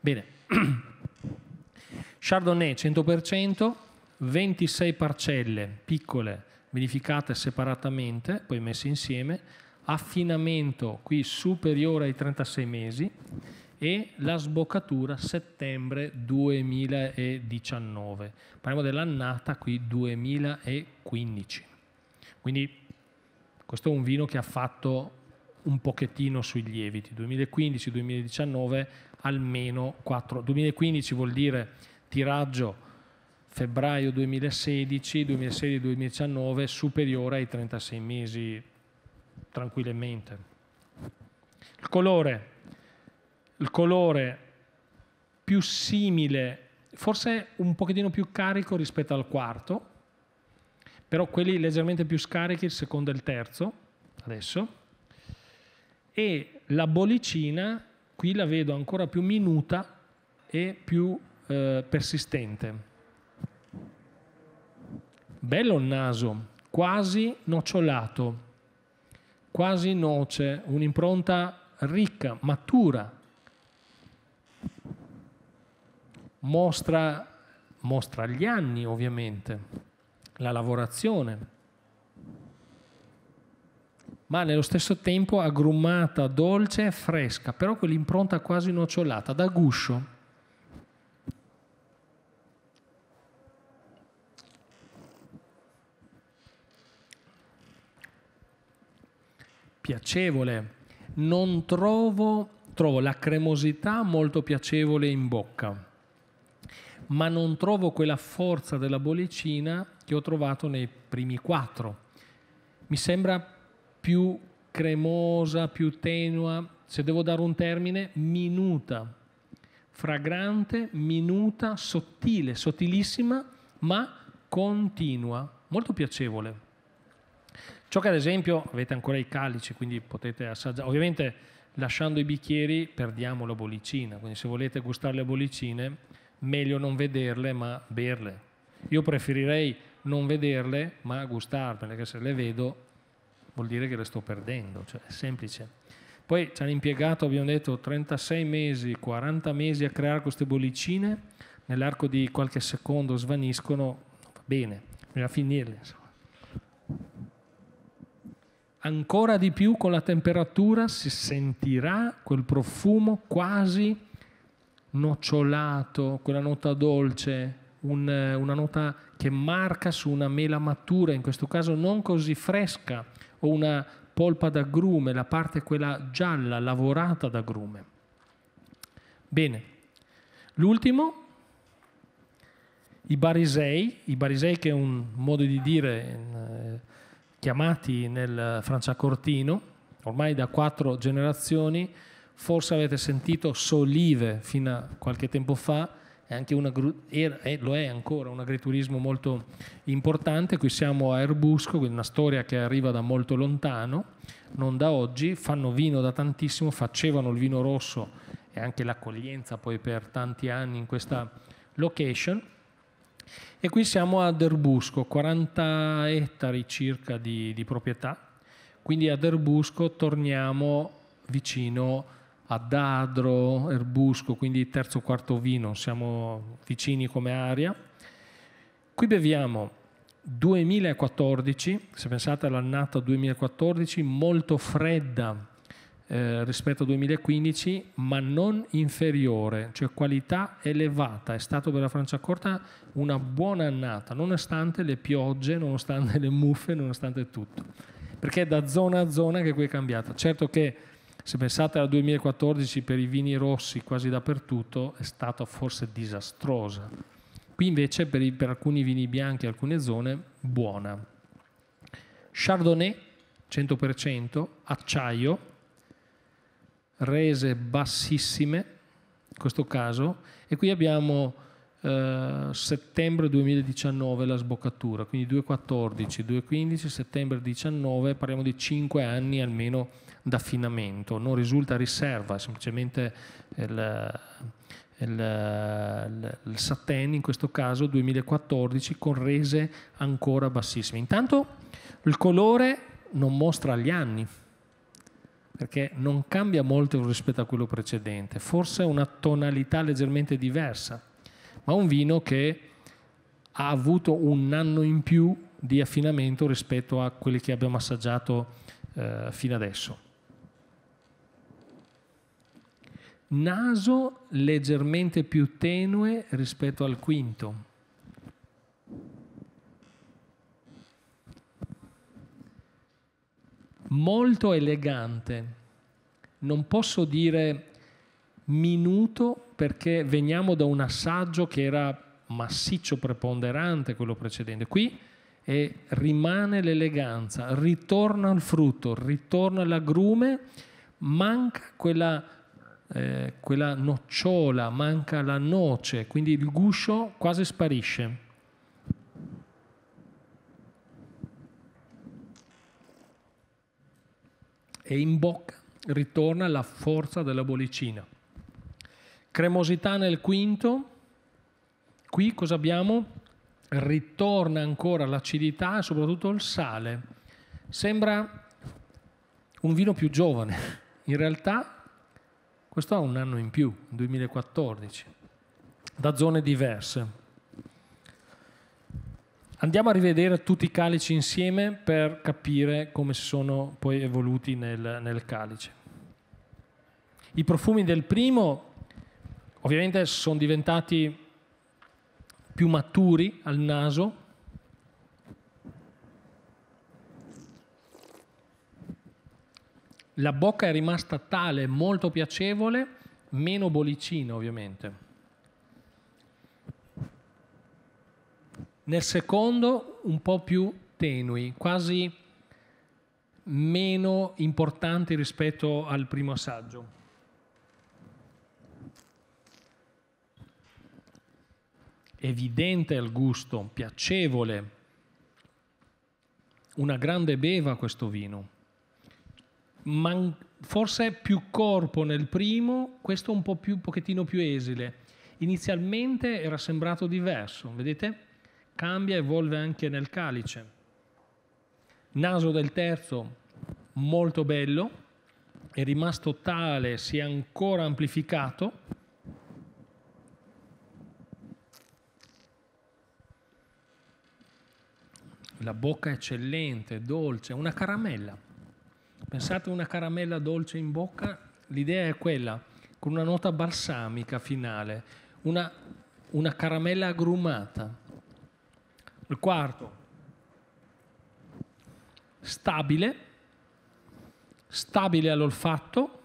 Bene. Chardonnay 100%, 26 parcelle piccole vinificate separatamente, poi messe insieme, affinamento qui superiore ai 36 mesi e la sboccatura settembre 2019. Parliamo dell'annata qui 2015. Quindi questo è un vino che ha fatto un pochettino sui lieviti, 2015-2019 almeno 4. 2015 vuol dire tiraggio febbraio 2016, 2016-2019 superiore ai 36 mesi tranquillamente. Il colore, il colore più simile, forse un pochettino più carico rispetto al quarto, però quelli leggermente più scarichi il secondo e il terzo, adesso. E la bollicina, qui la vedo ancora più minuta e più eh, persistente. Bello il naso, quasi nocciolato quasi noce, un'impronta ricca, matura. Mostra, mostra gli anni ovviamente, la lavorazione, ma nello stesso tempo agrumata, dolce e fresca, però quell'impronta quasi nocciolata, da guscio. piacevole. Non trovo, trovo la cremosità molto piacevole in bocca, ma non trovo quella forza della bollicina che ho trovato nei primi quattro. Mi sembra più cremosa, più tenua, se devo dare un termine, minuta, fragrante, minuta, sottile, sottilissima, ma continua, molto piacevole. Ciò che ad esempio avete ancora i calici, quindi potete assaggiare. Ovviamente lasciando i bicchieri perdiamo la bollicina, quindi se volete gustare le bollicine meglio non vederle ma berle. Io preferirei non vederle ma gustarmele, perché se le vedo vuol dire che le sto perdendo, cioè è semplice. Poi ci hanno impiegato, abbiamo detto, 36 mesi, 40 mesi a creare queste bollicine, nell'arco di qualche secondo svaniscono, va bene, bisogna finirle. Insomma ancora di più con la temperatura si sentirà quel profumo quasi nocciolato, quella nota dolce, un, eh, una nota che marca su una mela matura, in questo caso non così fresca, o una polpa d'agrume, la parte quella gialla, lavorata d'agrume. Bene, l'ultimo, i barisei, i barisei che è un modo di dire... Eh, chiamati nel Franciacortino, ormai da quattro generazioni, forse avete sentito Solive fino a qualche tempo fa, è anche una, è, lo è ancora un agriturismo molto importante, qui siamo a Erbusco, quindi una storia che arriva da molto lontano, non da oggi, fanno vino da tantissimo, facevano il vino rosso e anche l'accoglienza poi per tanti anni in questa location e qui siamo ad Erbusco, 40 ettari circa di, di proprietà. Quindi ad Erbusco torniamo vicino a Dadro, Erbusco, quindi terzo quarto vino, siamo vicini come area. Qui beviamo 2014, se pensate all'annata 2014, molto fredda eh, rispetto al 2015, ma non inferiore, cioè qualità elevata. È stato per la Franciacorta una buona annata, nonostante le piogge, nonostante le muffe, nonostante tutto. Perché è da zona a zona che qui è cambiata. Certo che se pensate al 2014 per i vini rossi quasi dappertutto è stata forse disastrosa. Qui invece per, i, per alcuni vini bianchi alcune zone buona. Chardonnay 100%, acciaio rese bassissime, in questo caso, e qui abbiamo eh, settembre 2019 la sboccatura, quindi 2014, 2015, settembre 2019, parliamo di 5 anni almeno d'affinamento, non risulta riserva, semplicemente il, il, il, il Satin in questo caso 2014 con rese ancora bassissime. Intanto il colore non mostra gli anni, perché non cambia molto rispetto a quello precedente, forse una tonalità leggermente diversa, ma un vino che ha avuto un anno in più di affinamento rispetto a quelli che abbiamo assaggiato eh, fino adesso. Naso leggermente più tenue rispetto al quinto, molto elegante. Non posso dire minuto perché veniamo da un assaggio che era massiccio preponderante quello precedente. Qui è, rimane l'eleganza, ritorna al frutto, ritorna all'agrume, manca quella, eh, quella nocciola, manca la noce, quindi il guscio quasi sparisce. e in bocca ritorna la forza della bollicina. Cremosità nel quinto, qui cosa abbiamo? Ritorna ancora l'acidità e soprattutto il sale. Sembra un vino più giovane, in realtà questo ha un anno in più, 2014, da zone diverse. Andiamo a rivedere tutti i calici insieme per capire come si sono poi evoluti nel, nel calice. I profumi del primo ovviamente sono diventati più maturi al naso, La bocca è rimasta tale, molto piacevole, meno bollicina ovviamente. nel secondo un po' più tenui, quasi meno importanti rispetto al primo assaggio. Evidente al gusto, piacevole, una grande beva questo vino. Man- forse più corpo nel primo, questo un po' più, un pochettino più esile. Inizialmente era sembrato diverso, vedete? cambia, e evolve anche nel calice. Naso del terzo, molto bello, è rimasto tale, si è ancora amplificato. La bocca è eccellente, dolce, una caramella. Pensate a una caramella dolce in bocca? L'idea è quella, con una nota balsamica finale, una, una caramella agrumata il quarto, stabile, stabile all'olfatto,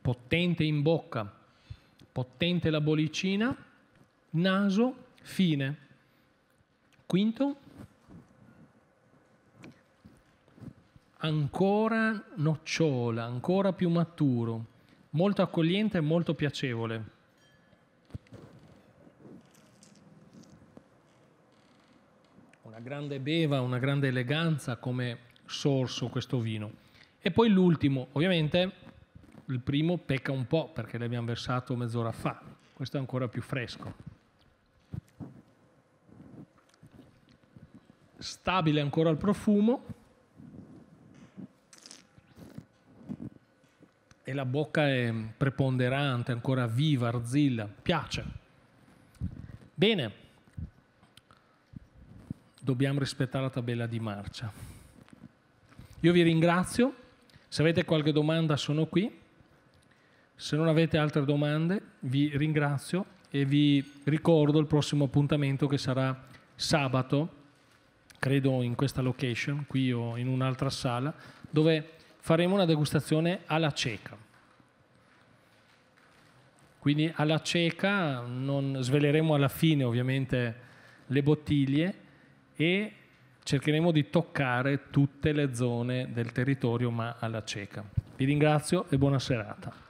potente in bocca, potente la bollicina, naso, fine. Quinto, ancora nocciola, ancora più maturo, molto accogliente e molto piacevole. una grande beva, una grande eleganza come sorso questo vino. E poi l'ultimo, ovviamente il primo pecca un po' perché l'abbiamo versato mezz'ora fa, questo è ancora più fresco. Stabile ancora il profumo e la bocca è preponderante, ancora viva, arzilla, piace. Bene dobbiamo rispettare la tabella di marcia. Io vi ringrazio, se avete qualche domanda sono qui, se non avete altre domande vi ringrazio e vi ricordo il prossimo appuntamento che sarà sabato, credo in questa location, qui o in un'altra sala, dove faremo una degustazione alla cieca. Quindi alla cieca non sveleremo alla fine ovviamente le bottiglie, e cercheremo di toccare tutte le zone del territorio ma alla cieca. Vi ringrazio e buona serata.